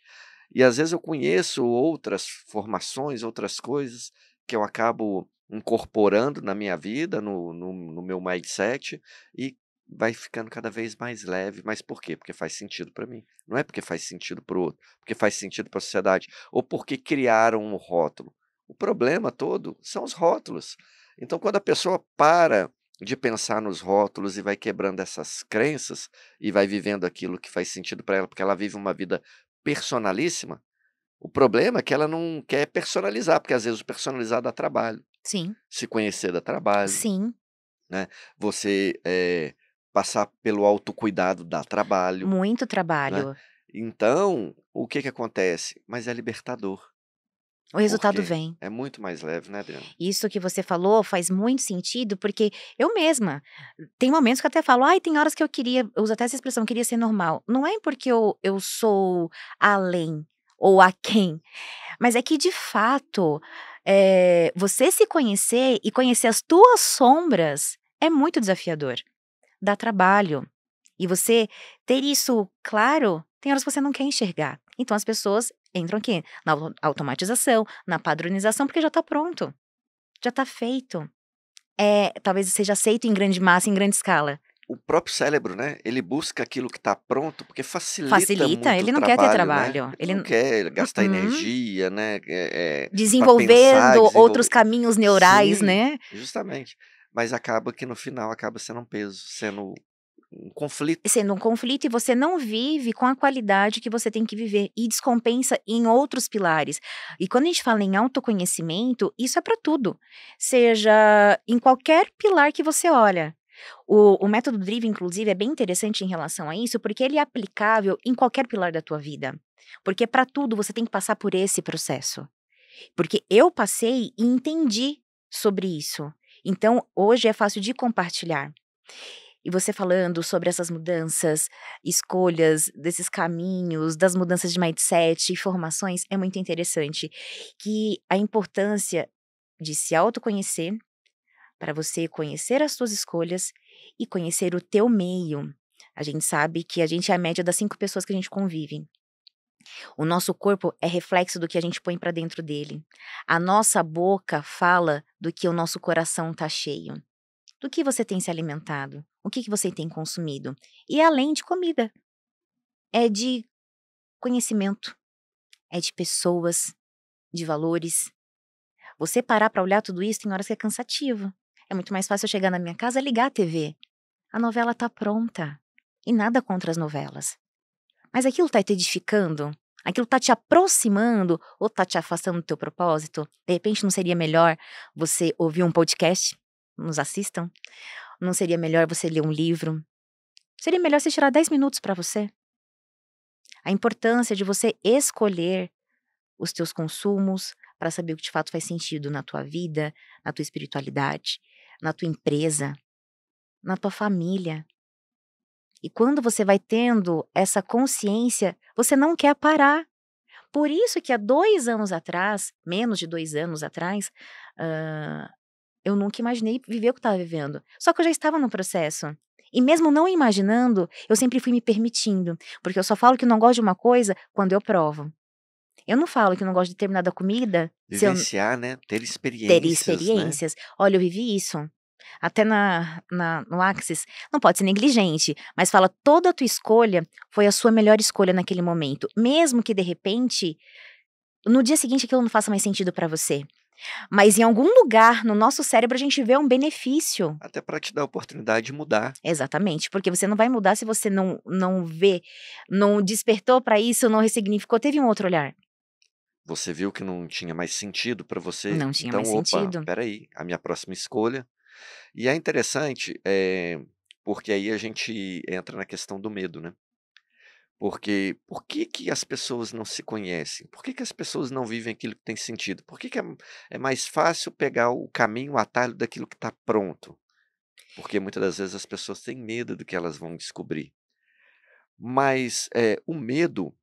E às vezes eu conheço outras formações, outras coisas que eu acabo incorporando na minha vida, no, no, no meu mindset, e vai ficando cada vez mais leve. Mas por quê? Porque faz sentido para mim. Não é porque faz sentido para o outro, porque faz sentido para a sociedade, ou porque criaram um rótulo. O problema todo são os rótulos. Então, quando a pessoa para de pensar nos rótulos e vai quebrando essas crenças e vai vivendo aquilo que faz sentido para ela, porque ela vive uma vida personalíssima, o problema é que ela não quer personalizar, porque às vezes o personalizar dá trabalho. Sim. Se conhecer dá trabalho. Sim. Né? Você é, passar pelo autocuidado dá trabalho. Muito né. trabalho. Né? Então, o que que acontece? Mas é libertador. O resultado vem. É muito mais leve, né, Adriana? Isso que você falou faz muito sentido, porque eu mesma, tem momentos que até falo, ai, tem horas que eu queria, eu uso até essa expressão, queria ser normal. Não é porque eu, eu sou além ou a quem, mas é que de fato, é, você se conhecer e conhecer as tuas sombras é muito desafiador dá trabalho. E você ter isso claro, tem horas que você não quer enxergar. Então as pessoas entram aqui na automatização, na padronização, porque já está pronto. Já está feito. É, talvez seja aceito em grande massa, em grande escala. O próprio cérebro, né? Ele busca aquilo que está pronto porque facilita. Facilita, ele não trabalho, quer ter trabalho. Né? Ele, ele não quer gastar uhum. energia, né? É, é, Desenvolvendo pensar, outros caminhos neurais, Sim, né? Justamente mas acaba que no final acaba sendo um peso, sendo um conflito. Sendo um conflito e você não vive com a qualidade que você tem que viver e descompensa em outros pilares. E quando a gente fala em autoconhecimento, isso é para tudo, seja em qualquer pilar que você olha. O, o método Drive, inclusive, é bem interessante em relação a isso, porque ele é aplicável em qualquer pilar da tua vida. Porque para tudo você tem que passar por esse processo. Porque eu passei e entendi sobre isso. Então, hoje é fácil de compartilhar. E você falando sobre essas mudanças, escolhas, desses caminhos, das mudanças de mindset, informações é muito interessante. Que a importância de se autoconhecer, para você conhecer as suas escolhas e conhecer o teu meio. A gente sabe que a gente é a média das cinco pessoas que a gente convive. O nosso corpo é reflexo do que a gente põe para dentro dele. A nossa boca fala do que o nosso coração está cheio. Do que você tem se alimentado? O que, que você tem consumido? E além de comida, é de conhecimento, é de pessoas, de valores. Você parar para olhar tudo isso tem horas que é cansativo. É muito mais fácil eu chegar na minha casa, ligar a TV. A novela tá pronta. E nada contra as novelas. Mas aquilo está te edificando? Aquilo está te aproximando ou está te afastando do teu propósito? De repente, não seria melhor você ouvir um podcast? Nos assistam? Não seria melhor você ler um livro? Seria melhor você tirar 10 minutos para você? A importância de você escolher os teus consumos para saber o que de fato faz sentido na tua vida, na tua espiritualidade, na tua empresa, na tua família, e quando você vai tendo essa consciência, você não quer parar. Por isso que há dois anos atrás, menos de dois anos atrás, uh, eu nunca imaginei viver o que estava vivendo. Só que eu já estava no processo. E mesmo não imaginando, eu sempre fui me permitindo. Porque eu só falo que não gosto de uma coisa quando eu provo. Eu não falo que não gosto de determinada comida. Vivenciar, eu... né? Ter experiências. Ter experiências. Né? Olha, eu vivi isso até na, na, no Axis, não pode ser negligente, mas fala toda a tua escolha foi a sua melhor escolha naquele momento, mesmo que de repente no dia seguinte aquilo não faça mais sentido para você. Mas em algum lugar no nosso cérebro a gente vê um benefício. Até para te dar a oportunidade de mudar. Exatamente, porque você não vai mudar se você não não vê, não despertou para isso, não ressignificou, teve um outro olhar. Você viu que não tinha mais sentido para você. Não tinha então, mais opa, sentido. Peraí, a minha próxima escolha e é interessante, é, porque aí a gente entra na questão do medo, né? Porque por que, que as pessoas não se conhecem? Por que, que as pessoas não vivem aquilo que tem sentido? Por que, que é, é mais fácil pegar o caminho, o atalho daquilo que está pronto? Porque muitas das vezes as pessoas têm medo do que elas vão descobrir. Mas é, o medo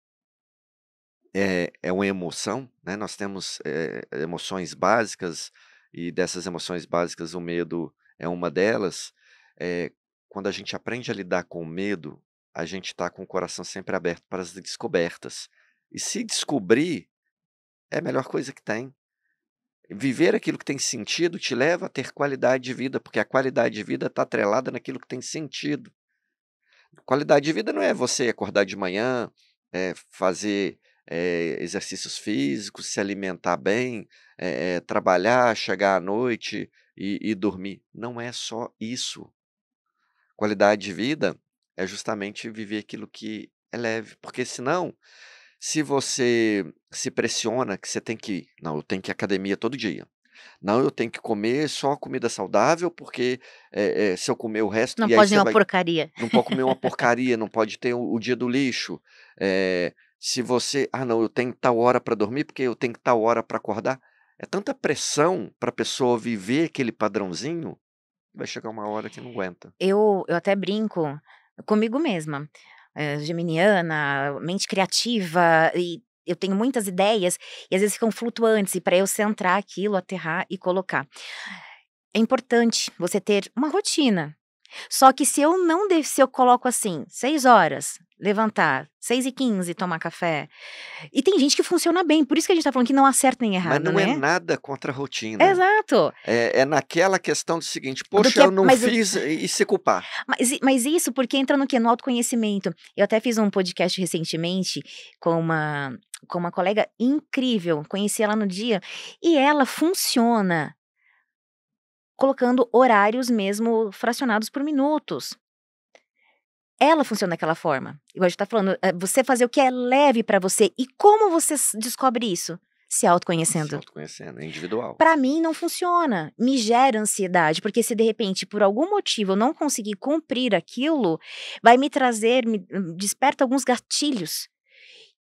é, é uma emoção, né? nós temos é, emoções básicas, e dessas emoções básicas, o medo é uma delas. É, quando a gente aprende a lidar com o medo, a gente está com o coração sempre aberto para as descobertas. E se descobrir, é a melhor coisa que tem. Viver aquilo que tem sentido te leva a ter qualidade de vida, porque a qualidade de vida está atrelada naquilo que tem sentido. Qualidade de vida não é você acordar de manhã, é fazer é, exercícios físicos, se alimentar bem, é, trabalhar, chegar à noite e, e dormir. Não é só isso. Qualidade de vida é justamente viver aquilo que é leve, porque senão se você se pressiona que você tem que, não, eu tenho que ir à academia todo dia. Não, eu tenho que comer só comida saudável, porque é, é, se eu comer o resto. Não pode comer uma vai, porcaria. Não pode comer uma porcaria, não pode ter o, o dia do lixo. É, se você, ah não, eu tenho tal hora para dormir porque eu tenho tal hora para acordar, é tanta pressão para a pessoa viver aquele padrãozinho, vai chegar uma hora que não aguenta. Eu, eu até brinco comigo mesma, é, geminiana, mente criativa e eu tenho muitas ideias e às vezes ficam flutuantes e para eu centrar aquilo, aterrar e colocar. É importante você ter uma rotina só que se eu não se eu coloco assim, seis horas, levantar, seis e quinze tomar café. E tem gente que funciona bem, por isso que a gente tá falando que não acerta nem errado. Mas não é né? é nada contra a rotina. Exato. É, é naquela questão do seguinte, poxa, que eu não fiz e se culpar. Mas, mas isso porque entra no que? No autoconhecimento. Eu até fiz um podcast recentemente com uma, com uma colega incrível, conheci ela no dia, e ela funciona colocando horários mesmo fracionados por minutos. Ela funciona daquela forma. Igual a gente tá falando, eh, você fazer o que é leve para você. E como você descobre isso? Se autoconhecendo. Se autoconhecendo, é individual. Para mim não funciona. Me gera ansiedade, porque se de repente, por algum motivo, eu não conseguir cumprir aquilo, vai me trazer, me hum, desperta alguns gatilhos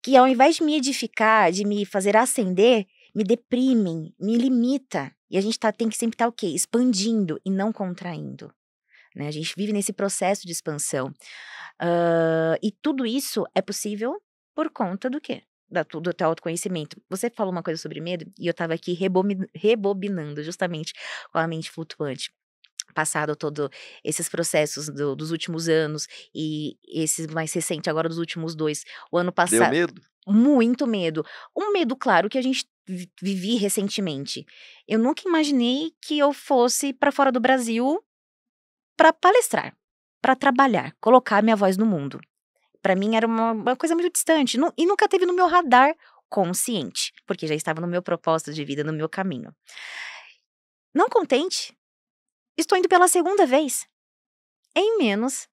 que ao invés de me edificar, de me fazer ascender, me deprimem, me limita. E a gente tá, tem que sempre estar tá, o quê? Expandindo e não contraindo. Né? A gente vive nesse processo de expansão. Uh, e tudo isso é possível por conta do quê? Da, do teu autoconhecimento. Você falou uma coisa sobre medo e eu estava aqui rebobinando justamente com a mente flutuante passado todos esses processos do, dos últimos anos e esse mais recente agora dos últimos dois. O ano passado. Deu medo? Muito medo. Um medo, claro, que a gente vivi recentemente. Eu nunca imaginei que eu fosse para fora do Brasil para palestrar, para trabalhar, colocar minha voz no mundo. Para mim era uma, uma, coisa muito distante não, e nunca teve no meu radar consciente, porque já estava no meu propósito de vida, no meu caminho. Não contente, estou indo pela segunda vez. Em menos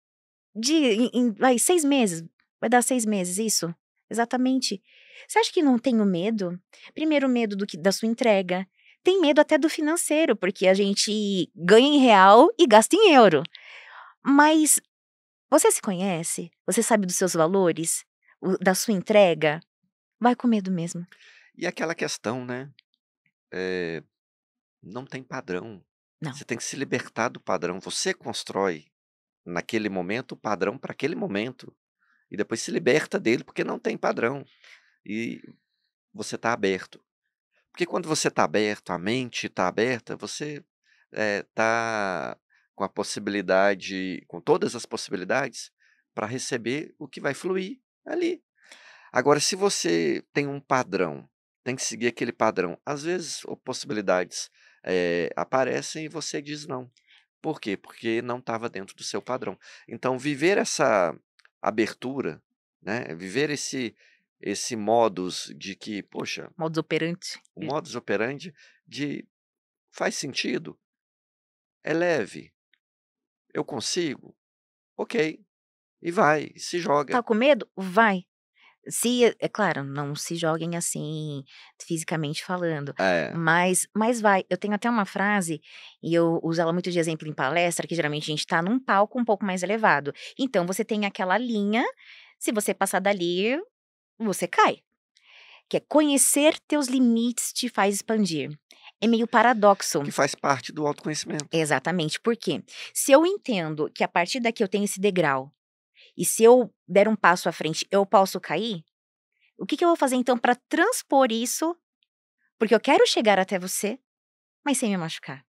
de em, em, vai, seis meses. Vai dar seis meses, isso? Exatamente você acha que não tenho medo? Primeiro, medo do que, da sua entrega. Tem medo até do financeiro, porque a gente ganha em real e gasta em euro. Mas você se conhece? Você sabe dos seus valores? O, da sua entrega? Vai com medo mesmo. E aquela questão, né? É, não tem padrão. Não. Você tem que se libertar do padrão. Você constrói naquele momento o padrão para aquele momento. E depois se liberta dele, porque não tem padrão e você está aberto. Porque quando você está aberto, a mente está aberta, você está eh, é, com a possibilidade, com todas as possibilidades, para receber o que vai fluir ali. Agora, se você tem um padrão, tem que seguir aquele padrão, às vezes possibilidades é, aparecem e você diz não. Por quê? Porque não estava dentro do seu padrão. Então, viver essa abertura, né? viver esse, esse modus de que, poxa. Modus operandi. O modus operandi de faz sentido, é leve, eu consigo, ok. E vai, se tá joga. Tá com medo? Vai. Se, é, é claro, não se joguem assim, fisicamente falando. É. Mas, mas vai. Eu tenho até uma frase, e eu uso ela muito de exemplo em palestra, que geralmente a gente está num palco um pouco mais elevado. Então, você tem aquela linha se você passar dali, você cai. Que é conhecer teus limites te faz expandir. É meio paradoxo. Que faz parte do autoconhecimento. Exatamente. Porque se eu entendo que a partir daqui eu tenho esse degrau, e se eu der um passo à frente eu posso cair, o que, que eu vou fazer então para transpor isso? Porque eu quero chegar até você, mas sem me machucar.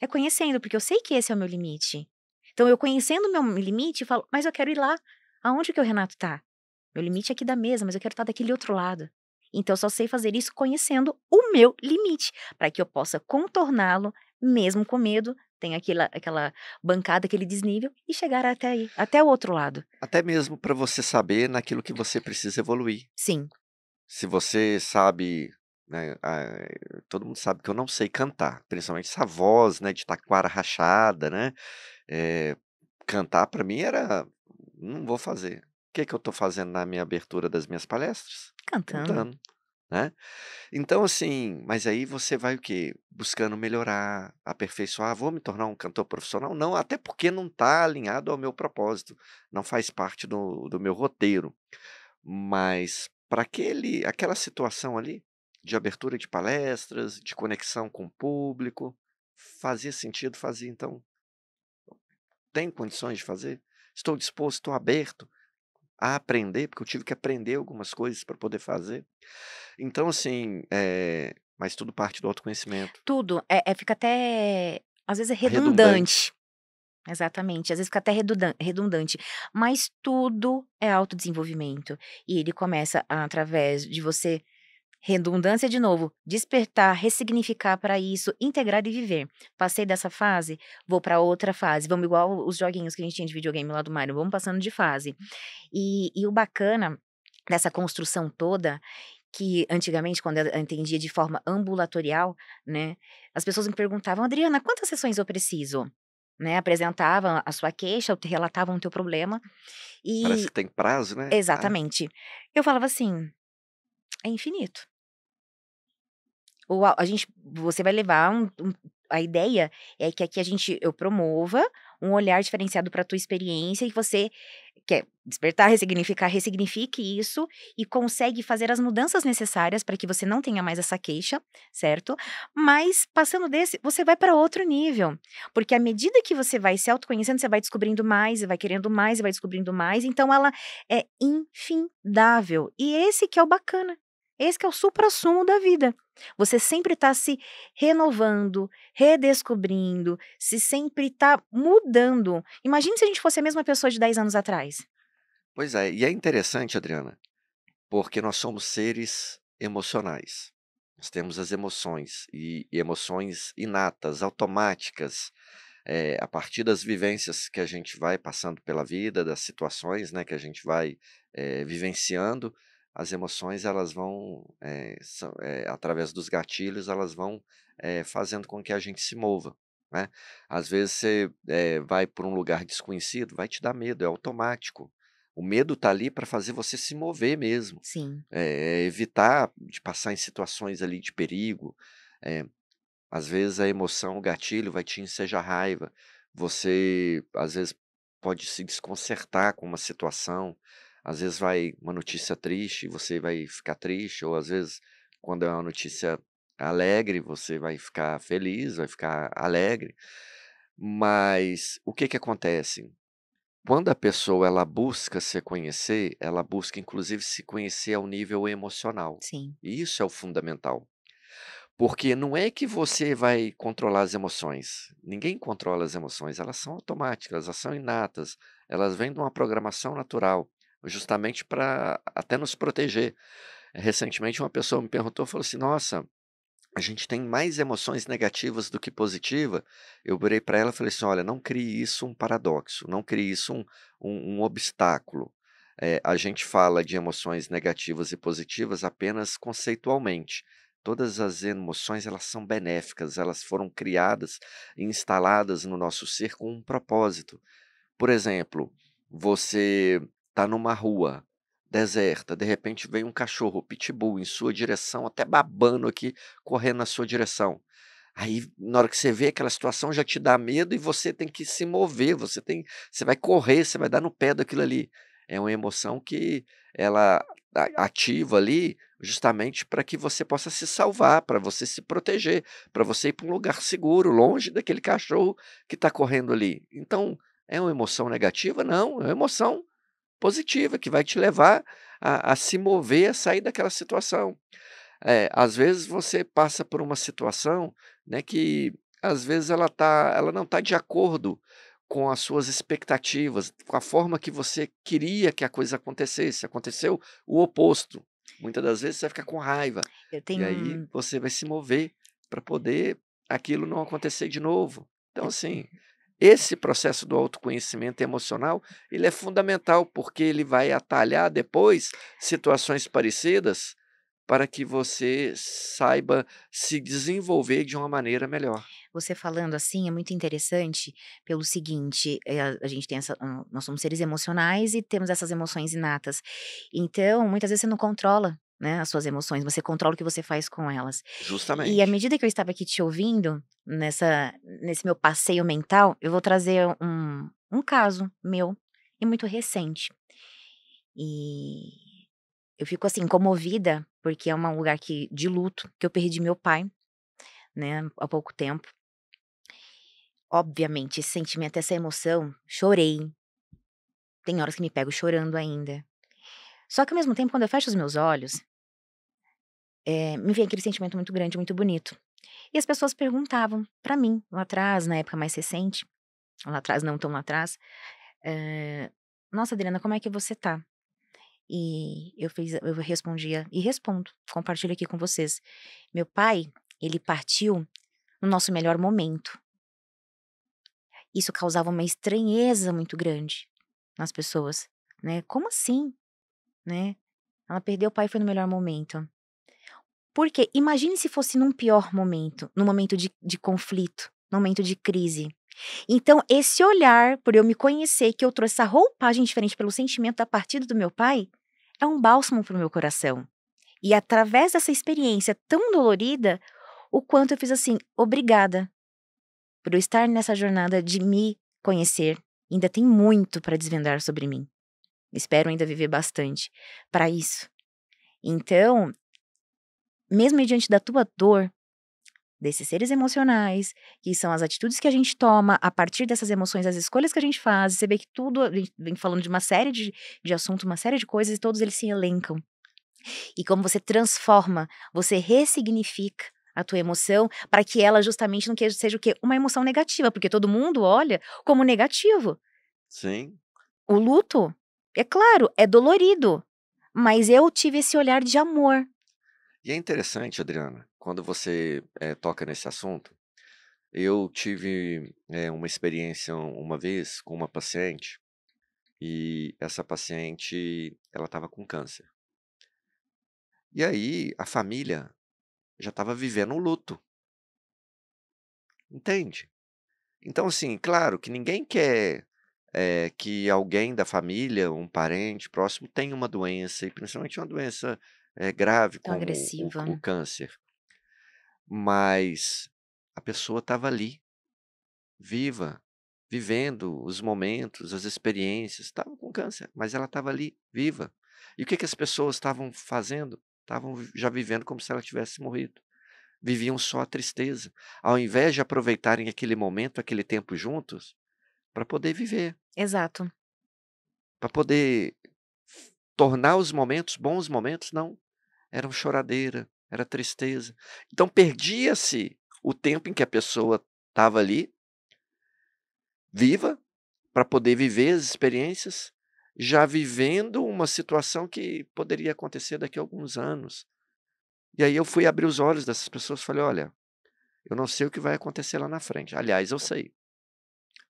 É conhecendo, porque eu sei que esse é o meu limite. Então, eu conhecendo o meu limite, falo, mas eu quero ir lá. Aonde que o Renato tá? Meu limite é aqui da mesa, mas eu quero estar daquele outro lado. Então eu só sei fazer isso conhecendo o meu limite, para que eu possa contorná-lo mesmo com medo, tem aquela, aquela bancada, aquele desnível e chegar até aí, até o outro lado. Até mesmo para você saber naquilo que você precisa evoluir. Sim. Se você sabe, né, todo mundo sabe que eu não sei cantar, principalmente essa voz, né, de taquara rachada, né? É, cantar para mim era, não vou fazer que, que eu estou fazendo na minha abertura das minhas palestras? Cantando. Cantando. Né? Então, assim, mas aí você vai o quê? Buscando melhorar, aperfeiçoar, vou me tornar um cantor profissional? Não, até porque não está alinhado ao meu propósito, não faz parte do, do meu roteiro. Mas para aquele, aquela situação ali de abertura de palestras, de conexão com o público, fazia sentido, fazer então. Tem condições de fazer? Estou disposto, estou aberto a aprender, porque eu tive que aprender algumas coisas para poder fazer. Então, assim, é, mas tudo parte do autoconhecimento. Tudo. É, é fica até. Às vezes é redundante. redundante. Exatamente. Às vezes fica até redundante. Mas tudo é autodesenvolvimento. E ele começa através de você Redundância de novo, despertar, ressignificar para isso, integrar e viver. Passei dessa fase, vou para outra fase. Vamos igual os joguinhos que a gente tinha de videogame lá do Mario, vamos passando de fase. E, e o bacana dessa construção toda que antigamente, quando eu entendia de forma ambulatorial, né, as pessoas me perguntavam, Adriana, quantas sessões eu preciso? Né, apresentavam a sua queixa, relatavam o teu problema. E... Parece que tem prazo, né? É. Exatamente. Ah. Eu falava assim, é infinito. Ou a, a gente, você vai levar um, um, a ideia é que aqui a gente eu promova um olhar diferenciado para a tua experiência e você quer despertar, ressignificar, ressignifique isso e consegue fazer as mudanças necessárias para que você não tenha mais essa queixa, certo? Mas passando desse, você vai para outro nível, porque à medida que você vai se autoconhecendo, você vai descobrindo mais, vai querendo mais, vai descobrindo mais, então ela é infindável. E esse que é o bacana esse que é o suprassumo da vida. Você sempre está se renovando, redescobrindo, se sempre está mudando. Imagine se a gente fosse a mesma pessoa de 10 anos atrás. Pois é, e é interessante, Adriana, porque nós somos seres emocionais. Nós temos as emoções e, e emoções inatas, automáticas, é, a partir das vivências que a gente vai passando pela vida, das situações né, que a gente vai é, vivenciando, as emoções elas vão é, são, é, através dos gatilhos elas vão é, fazendo com que a gente se mova né às vezes você vai por um lugar desconhecido vai te dar medo é automático o medo está ali para fazer você se mover mesmo sim evitar de passar em situações ali de perigo às vezes a emoção o gatilho vai te a raiva você às vezes pode se desconcertar com uma situação às vezes vai uma notícia triste, você vai ficar triste, ou às vezes quando é uma notícia alegre, você vai ficar feliz, vai ficar alegre. Mas o que que acontece? Quando a pessoa ela busca se conhecer, ela busca inclusive se conhecer ao nível emocional. Sim. E isso é o fundamental. Porque não é que você vai controlar as emoções. Ninguém controla as emoções, elas são automáticas, elas são inatas, elas vêm de uma programação natural justamente para até nos proteger. Recentemente, uma pessoa me perguntou, falou assim: Nossa, a gente tem mais emoções negativas do que positiva. Eu virei para ela e falei assim: Olha, não crie isso um paradoxo, não crie isso um, um, um obstáculo. É, a gente fala de emoções negativas e positivas apenas conceitualmente. Todas as emoções elas são benéficas, elas foram criadas e instaladas no nosso ser com um propósito. Por exemplo, você está numa rua deserta, de repente vem um cachorro pitbull em sua direção, até babando aqui, correndo na sua direção. Aí, na hora que você vê aquela situação, já te dá medo e você tem que se mover, você tem, você vai correr, você vai dar no pé daquilo ali. É uma emoção que ela ativa ali justamente para que você possa se salvar, para você se proteger, para você ir para um lugar seguro, longe daquele cachorro que está correndo ali. Então, é uma emoção negativa? Não, é uma emoção positiva, que vai te levar a, a se mover, a sair daquela situação. É, às vezes você passa por uma situação né, que às vezes ela, tá, ela não está de acordo com as suas expectativas, com a forma que você queria que a coisa acontecesse. Aconteceu o oposto. Muitas das vezes você fica com raiva. Tenho... E aí você vai se mover para poder aquilo não acontecer de novo. Então, assim, esse processo do autoconhecimento emocional, ele é fundamental porque ele vai atalhar depois situações parecidas para que você saiba se desenvolver de uma maneira melhor. Você falando assim é muito interessante pelo seguinte, eh, a, gente tem essa, nós somos seres emocionais e temos essas emoções inatas. Então, muitas vezes você não controla né, as suas emoções, você controla o que você faz com elas. Justamente. E à medida que eu estava aqui te ouvindo, nessa, nesse meu passeio mental, eu vou trazer um, um caso meu e muito recente. E eu fico assim, comovida, porque é um lugar que, de luto, que eu perdi meu pai, né, há pouco tempo. Obviamente, esse sentimento, essa emoção, chorei. Tem horas que me pego chorando ainda. Só que ao mesmo tempo, quando eu fecho os meus olhos, é, me veio aquele sentimento muito grande, muito bonito. E as pessoas perguntavam para mim, lá atrás, na época mais recente, lá atrás, não tão lá atrás, é, nossa, Adriana, como é que você tá? E eu, fiz, eu respondia, e respondo, compartilho aqui com vocês. Meu pai, ele partiu no nosso melhor momento. Isso causava uma estranheza muito grande nas pessoas, né? Como assim, né? Ela perdeu o pai foi no melhor momento. Porque imagine se fosse num pior momento, num momento de, de conflito, num momento de crise. Então, esse olhar, por eu me conhecer, que eu trouxe essa roupagem diferente pelo sentimento da partida do meu pai, é um bálsamo para o meu coração. E através dessa experiência tão dolorida, o quanto eu fiz assim, obrigada por eu estar nessa jornada de me conhecer. Ainda tem muito para desvendar sobre mim. Espero ainda viver bastante para isso. Então, mesmo diante da tua dor, desses seres emocionais, que são as atitudes que a gente toma a partir dessas emoções, as escolhas que a gente faz, você vê que tudo, a gente vem falando de uma série de, de assuntos, uma série de coisas, e todos eles se elencam. E como você transforma, você ressignifica a tua emoção para que ela justamente não seja o quê? Uma emoção negativa, porque todo mundo olha como negativo. Sim. O luto, é claro, é dolorido, mas eu tive esse olhar de amor e é interessante, Adriana, quando você é, toca nesse assunto, eu tive é, uma experiência uma vez com uma paciente e essa paciente ela estava com câncer. E aí a família já estava vivendo um luto. Entende? Então, assim, claro que ninguém quer é, que alguém da família, um parente próximo, tenha uma doença, e principalmente uma doença é, grave Tão como O, o, o câncer. Mas a pessoa estava ali, viva, vivendo os momentos, as experiências. Estava com câncer, mas ela estava ali, viva. E o que, que as pessoas estavam fazendo? Estavam já vivendo como se ela tivesse morrido. Viviam só a tristeza. Ao invés de aproveitarem aquele momento, aquele tempo juntos, para poder viver. Exato. Para poder tornar os momentos bons momentos, não era um choradeira, era tristeza. Então perdia-se o tempo em que a pessoa estava ali, viva, para poder viver as experiências, já vivendo uma situação que poderia acontecer daqui a alguns anos. E aí eu fui abrir os olhos dessas pessoas e falei: olha, eu não sei o que vai acontecer lá na frente. Aliás, eu sei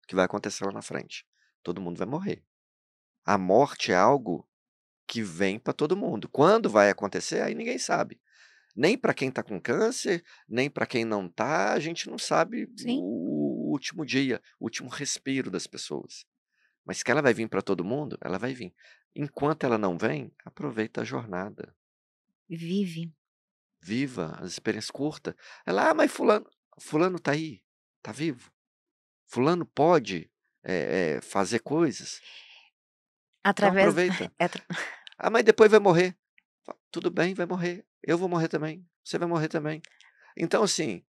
o que vai acontecer lá na frente. Todo mundo vai morrer. A morte é algo que vem para todo mundo. Quando vai acontecer, aí ninguém sabe. Nem para quem está com câncer, nem para quem não está, a gente não sabe Sim. o último dia, o último respiro das pessoas. Mas que ela vai vir para todo mundo, ela vai vir. Enquanto ela não vem, aproveita a jornada. Vive. Viva as experiências curtas. Ela, ah, mas fulano, fulano tá aí, tá vivo. Fulano pode é, é, fazer coisas. Então Através. Então aproveita. É ah, mas depois vai morrer. Tudo bem, vai morrer. Eu vou morrer também. Você vai morrer também. Então, assim,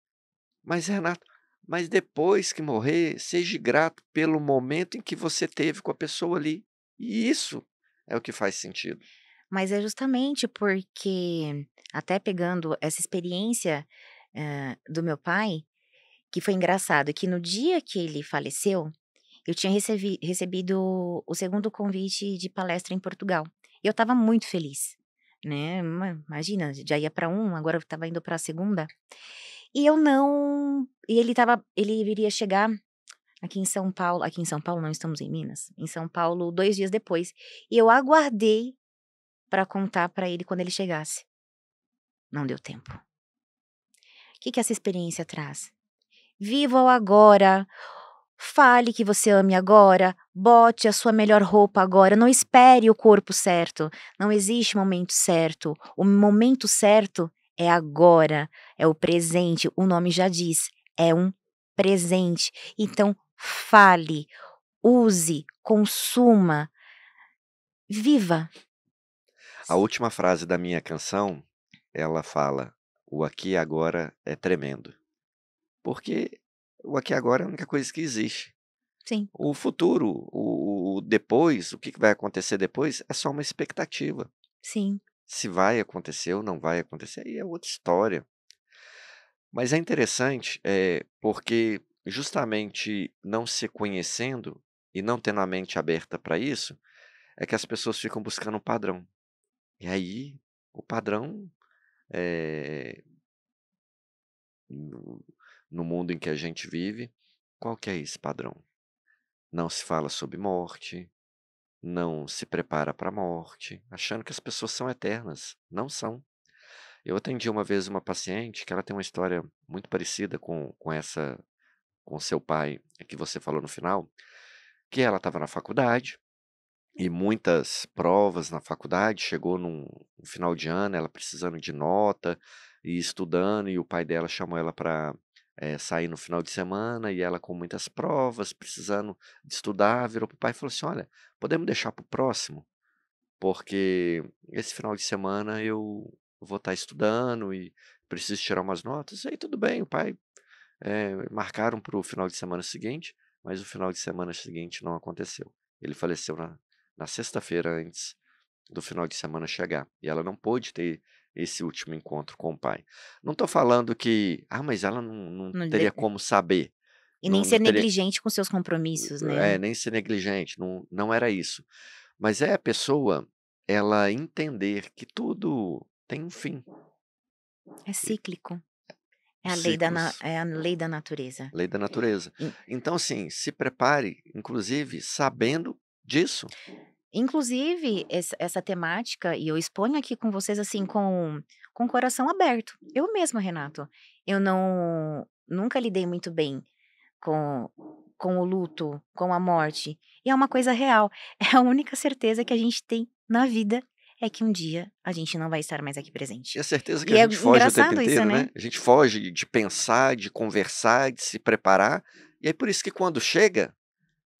mas Renato, mas depois que morrer, seja grato pelo momento em que você teve com a pessoa ali. E isso é o que faz sentido. Mas é justamente porque, até pegando essa experiência uh, do meu pai, que foi engraçado, que no dia que ele faleceu, eu tinha recebi, recebido o segundo convite de palestra em Portugal. E eu estava muito feliz, né? Imagina, já ia para um, agora estava indo para a segunda. E eu não, e ele tava, ele viria chegar aqui em São Paulo, aqui em São Paulo não estamos em Minas, em São Paulo dois dias depois. E eu aguardei para contar para ele quando ele chegasse. Não deu tempo. O que, que essa experiência traz? Viva o agora. Fale que você ame agora, bote a sua melhor roupa agora, não espere o corpo certo. Não existe momento certo. O momento certo é agora, é o presente, o nome já diz, é um presente. Então, fale, use, consuma, viva. A última frase da minha canção, ela fala: "O aqui e agora é tremendo". Porque o aqui agora é a única coisa que existe. Sim. O futuro, o, o depois, o que vai acontecer depois, é só uma expectativa. Sim. Se vai acontecer ou não vai acontecer, aí é outra história. Mas é interessante é, porque justamente não se conhecendo e não tendo a mente aberta para isso, é que as pessoas ficam buscando um padrão. E aí, o padrão é no mundo em que a gente vive, qual que é esse padrão? Não se fala sobre morte, não se prepara para a morte, achando que as pessoas são eternas. Não são. Eu atendi uma vez uma paciente que ela tem uma história muito parecida com, com essa com seu pai que você falou no final, que ela estava na faculdade e muitas provas na faculdade, chegou num final de ano, ela precisando de nota e estudando e o pai dela chamou ela para é, sair no final de semana e ela com muitas provas, precisando de estudar, virou para o pai e falou assim: Olha, podemos deixar para o próximo? Porque esse final de semana eu vou estar tá estudando e preciso tirar umas notas. E aí tudo bem, o pai é, marcaram para o final de semana seguinte, mas o final de semana seguinte não aconteceu. Ele faleceu na, na sexta-feira antes do final de semana chegar e ela não pôde ter esse último encontro com o pai. Não estou falando que, ah, mas ela não, não, não teria como saber. E não, nem ser teria... negligente com seus compromissos, né? É, nem ser negligente, não, não era isso. Mas é a pessoa, ela entender que tudo tem um fim. É cíclico. É a, lei da na... é a lei da natureza. Lei da natureza. Então, assim, se prepare, inclusive, sabendo disso. Inclusive, essa temática, e eu exponho aqui com vocês, assim, com, com o coração aberto. Eu mesma, Renato, eu não nunca lidei muito bem com, com o luto, com a morte. E é uma coisa real. É a única certeza que a gente tem na vida é que um dia a gente não vai estar mais aqui presente. E a certeza que e a é gente é foge o tempo inteiro, isso, né? né? A gente foge de pensar, de conversar, de se preparar. E é por isso que quando chega,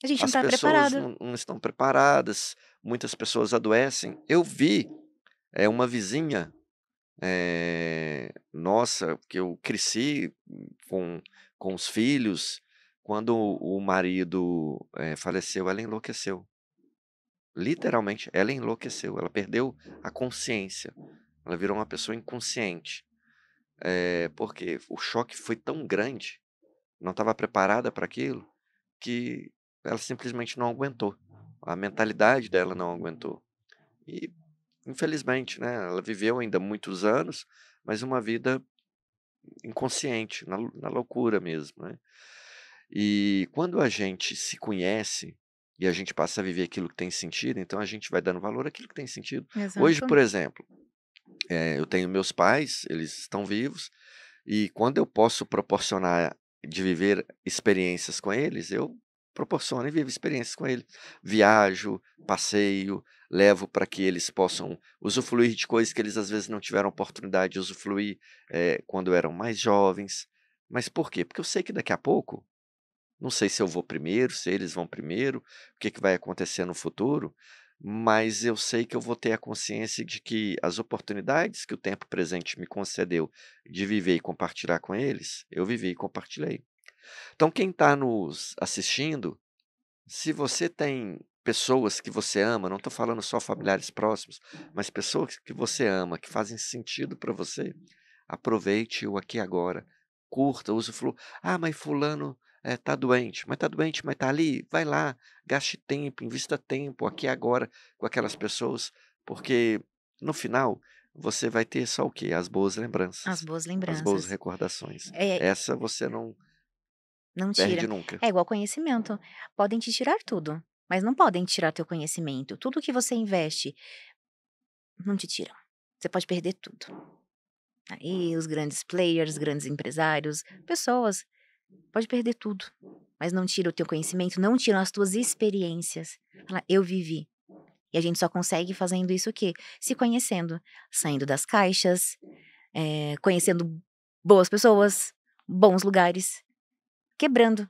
a gente não está preparado. pessoas não estão preparadas, muitas pessoas adoecem. Eu vi é, uma vizinha é, nossa, que eu cresci com, com os filhos. Quando o marido é, faleceu, ela enlouqueceu. Literalmente, ela enlouqueceu. Ela perdeu a consciência. Ela virou uma pessoa inconsciente. É, porque o choque foi tão grande, não estava preparada para aquilo, que ela simplesmente não aguentou. A mentalidade dela não aguentou. E, infelizmente, né, ela viveu ainda muitos anos, mas uma vida inconsciente, na, na loucura mesmo. Né? E quando a gente se conhece e a gente passa a viver aquilo que tem sentido, então a gente vai dando valor àquilo que tem sentido. Exato. Hoje, por exemplo, é, eu tenho meus pais, eles estão vivos, e quando eu posso proporcionar de viver experiências com eles, eu proporciona e vivo experiências com ele. Viajo, passeio, levo para que eles possam usufruir de coisas que eles às vezes não tiveram oportunidade de usufruir é, quando eram mais jovens. Mas por quê? Porque eu sei que daqui a pouco, não sei se eu vou primeiro, se eles vão primeiro, o que, que vai acontecer no futuro, mas eu sei que eu vou ter a consciência de que as oportunidades que o tempo presente me concedeu de viver e compartilhar com eles, eu vivi e compartilhei. Então, quem está nos assistindo, se você tem pessoas que você ama, não estou falando só familiares próximos, mas pessoas que você ama, que fazem sentido para você, aproveite o aqui agora. Curta, use o flu. Ah, mas fulano é, doente, mas está doente, mas está ali, vai lá, gaste tempo, invista tempo aqui agora com aquelas pessoas, porque no final você vai ter só o quê? As boas lembranças. As boas lembranças. As boas recordações. É, Essa você não não tira. Perde nunca. É igual conhecimento. Podem te tirar tudo, mas não podem tirar teu conhecimento. Tudo que você investe, não te tiram. Você pode perder tudo. Aí os grandes players, grandes empresários, pessoas, pode perder tudo, mas não tira o teu conhecimento, não tiram as tuas experiências. Fala, eu vivi. E a gente só consegue fazendo isso o quê? Se conhecendo, saindo das caixas, é, conhecendo boas pessoas, bons lugares, quebrando.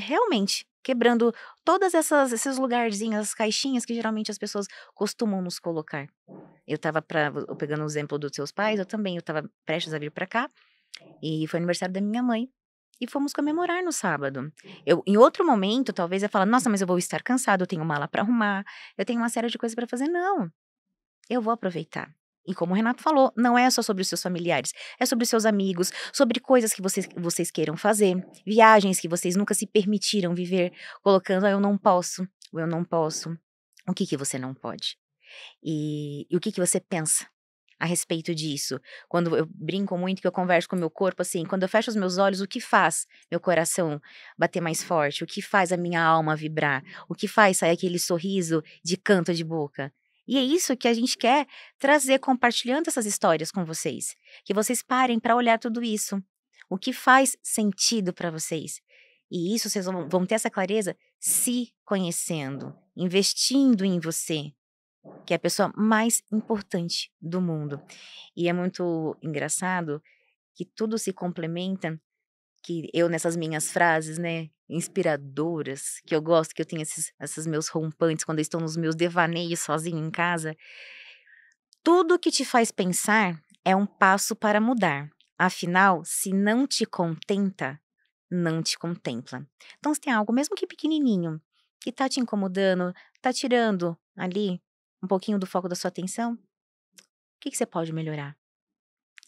Realmente, quebrando todas essas esses lugarzinhos, as caixinhas que geralmente as pessoas costumam nos colocar. Eu tava para pegando o exemplo dos seus pais, eu também eu tava prestes a vir para cá e foi aniversário da minha mãe e fomos comemorar no sábado. Eu, em outro momento, talvez eu falar, nossa, mas eu vou estar cansado, eu tenho mala para arrumar, eu tenho uma série de coisas para fazer. Não. Eu vou aproveitar. E como o Renato falou, não é só sobre os seus familiares, é sobre os seus amigos, sobre coisas que vocês, vocês queiram fazer, viagens que vocês nunca se permitiram viver, colocando ah, eu não posso, ou eu não posso. O que que você não pode? E, e o que que você pensa a respeito disso. Quando eu brinco muito, que eu converso com o meu corpo, assim, quando eu fecho os meus olhos, o que faz meu coração bater mais forte? O que faz a minha alma vibrar? O que faz sair aquele sorriso de canto de boca? E é isso que a gente quer trazer compartilhando essas histórias com vocês, que vocês parem para olhar tudo isso, o que faz sentido para vocês. E isso vocês vão ter essa clareza se conhecendo, investindo em você, que é a pessoa mais importante do mundo. E é muito engraçado que tudo se complementa que eu nessas minhas frases, né, inspiradoras, que eu gosto que eu tenho esses, esses meus rompantes quando eu estou nos meus devaneios sozinho em casa. Tudo que te faz pensar é um passo para mudar. Afinal, se não te contenta, não te contempla. Então, se tem algo, mesmo que pequenininho, que tá te incomodando, tá tirando ali um pouquinho do foco da sua atenção, o que, que você pode melhorar?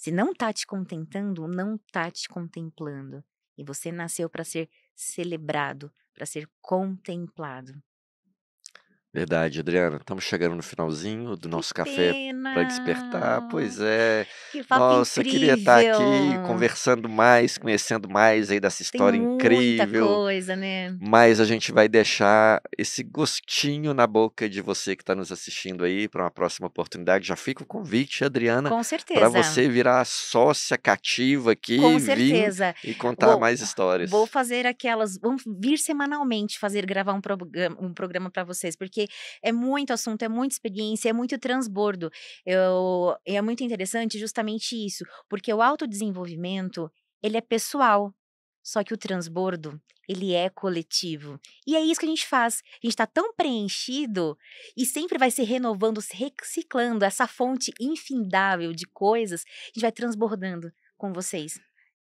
Se não tá te contentando, não tá te contemplando. E você nasceu para ser celebrado, para ser contemplado. Verdade, Adriana. Estamos chegando no finalzinho do Que nosso café para despertar. Pois é. Que papo Nossa, eu queria estar tá aqui conversando mais, conhecendo mais aí dessa Tem história muita incrível. coisa, né? Mas a gente vai deixar esse gostinho na boca de você que está nos assistindo aí para uma próxima oportunidade. Já fica o convite, Adriana, Com certeza para você virar sócia cativa Com aqui, vir certeza. e contar Vou- mais histórias. Vou fazer aquelas. Vamos vir semanalmente fazer gravar um programa, um programa para vocês, porque porque é muito assunto, é muita experiência, é muito transbordo. Eu, é muito interessante justamente isso, porque o autodesenvolvimento, ele é pessoal, só que o transbordo, ele é coletivo. E é isso que a gente faz. A gente está tão preenchido e sempre vai se renovando, se reciclando, essa fonte infindável de coisas, a gente vai transbordando com vocês.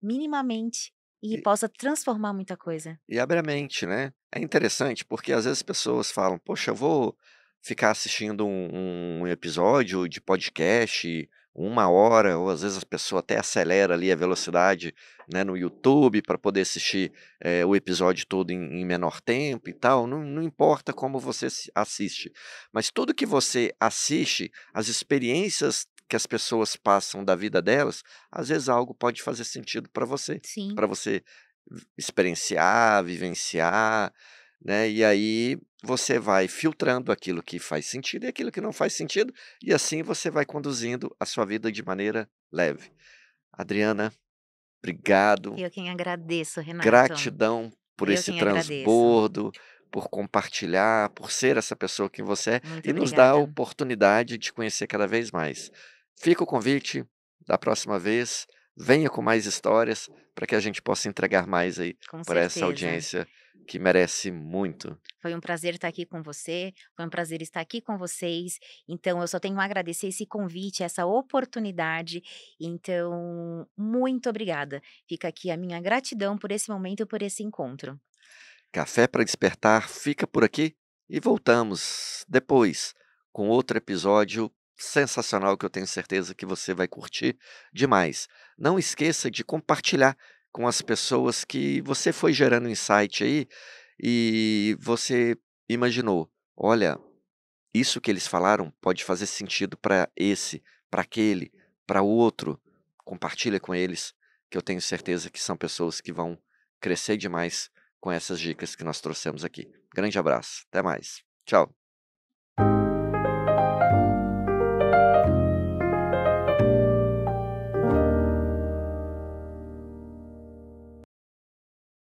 Minimamente e, e possa transformar muita coisa. E abre a mente, né? É interessante porque às vezes pessoas falam: Poxa, eu vou ficar assistindo um, um episódio de podcast uma hora, ou às vezes as pessoas até acelera ali a velocidade né, no YouTube para poder assistir é, o episódio todo em, em, menor tempo e tal. Não, não importa como você assiste, mas tudo que você assiste, as experiências que as pessoas passam da vida delas, às vezes algo pode fazer sentido para você, para você experienciar, vivenciar, né? E aí você vai filtrando aquilo que faz sentido e aquilo que não faz sentido, e assim você vai conduzindo a sua vida de maneira leve. Adriana, obrigado. Eu quem agradeço, Renato. Gratidão por Eu esse transbordo, agradeço. por compartilhar, por ser essa pessoa que você é Muito e obrigada. nos dá a oportunidade de conhecer cada vez mais. Fica o convite da próxima vez. Venha com mais histórias para que a gente possa entregar mais aí para essa audiência que merece muito. Foi um prazer estar aqui com você, foi um prazer estar aqui com vocês. Então, eu só tenho a agradecer esse convite, essa oportunidade. Então, muito obrigada. Fica aqui a minha gratidão por esse momento, por esse encontro. Café para Despertar fica por aqui e voltamos depois com outro episódio sensacional que eu tenho certeza que você vai curtir demais. Não esqueça de compartilhar com as pessoas que você foi gerando insight aí e você imaginou, olha, isso que eles falaram pode fazer sentido para esse, para aquele, para o outro. Compartilha com eles, que eu tenho certeza que são pessoas que vão crescer demais com essas dicas que nós trouxemos aqui. Grande abraço, até mais. Tchau.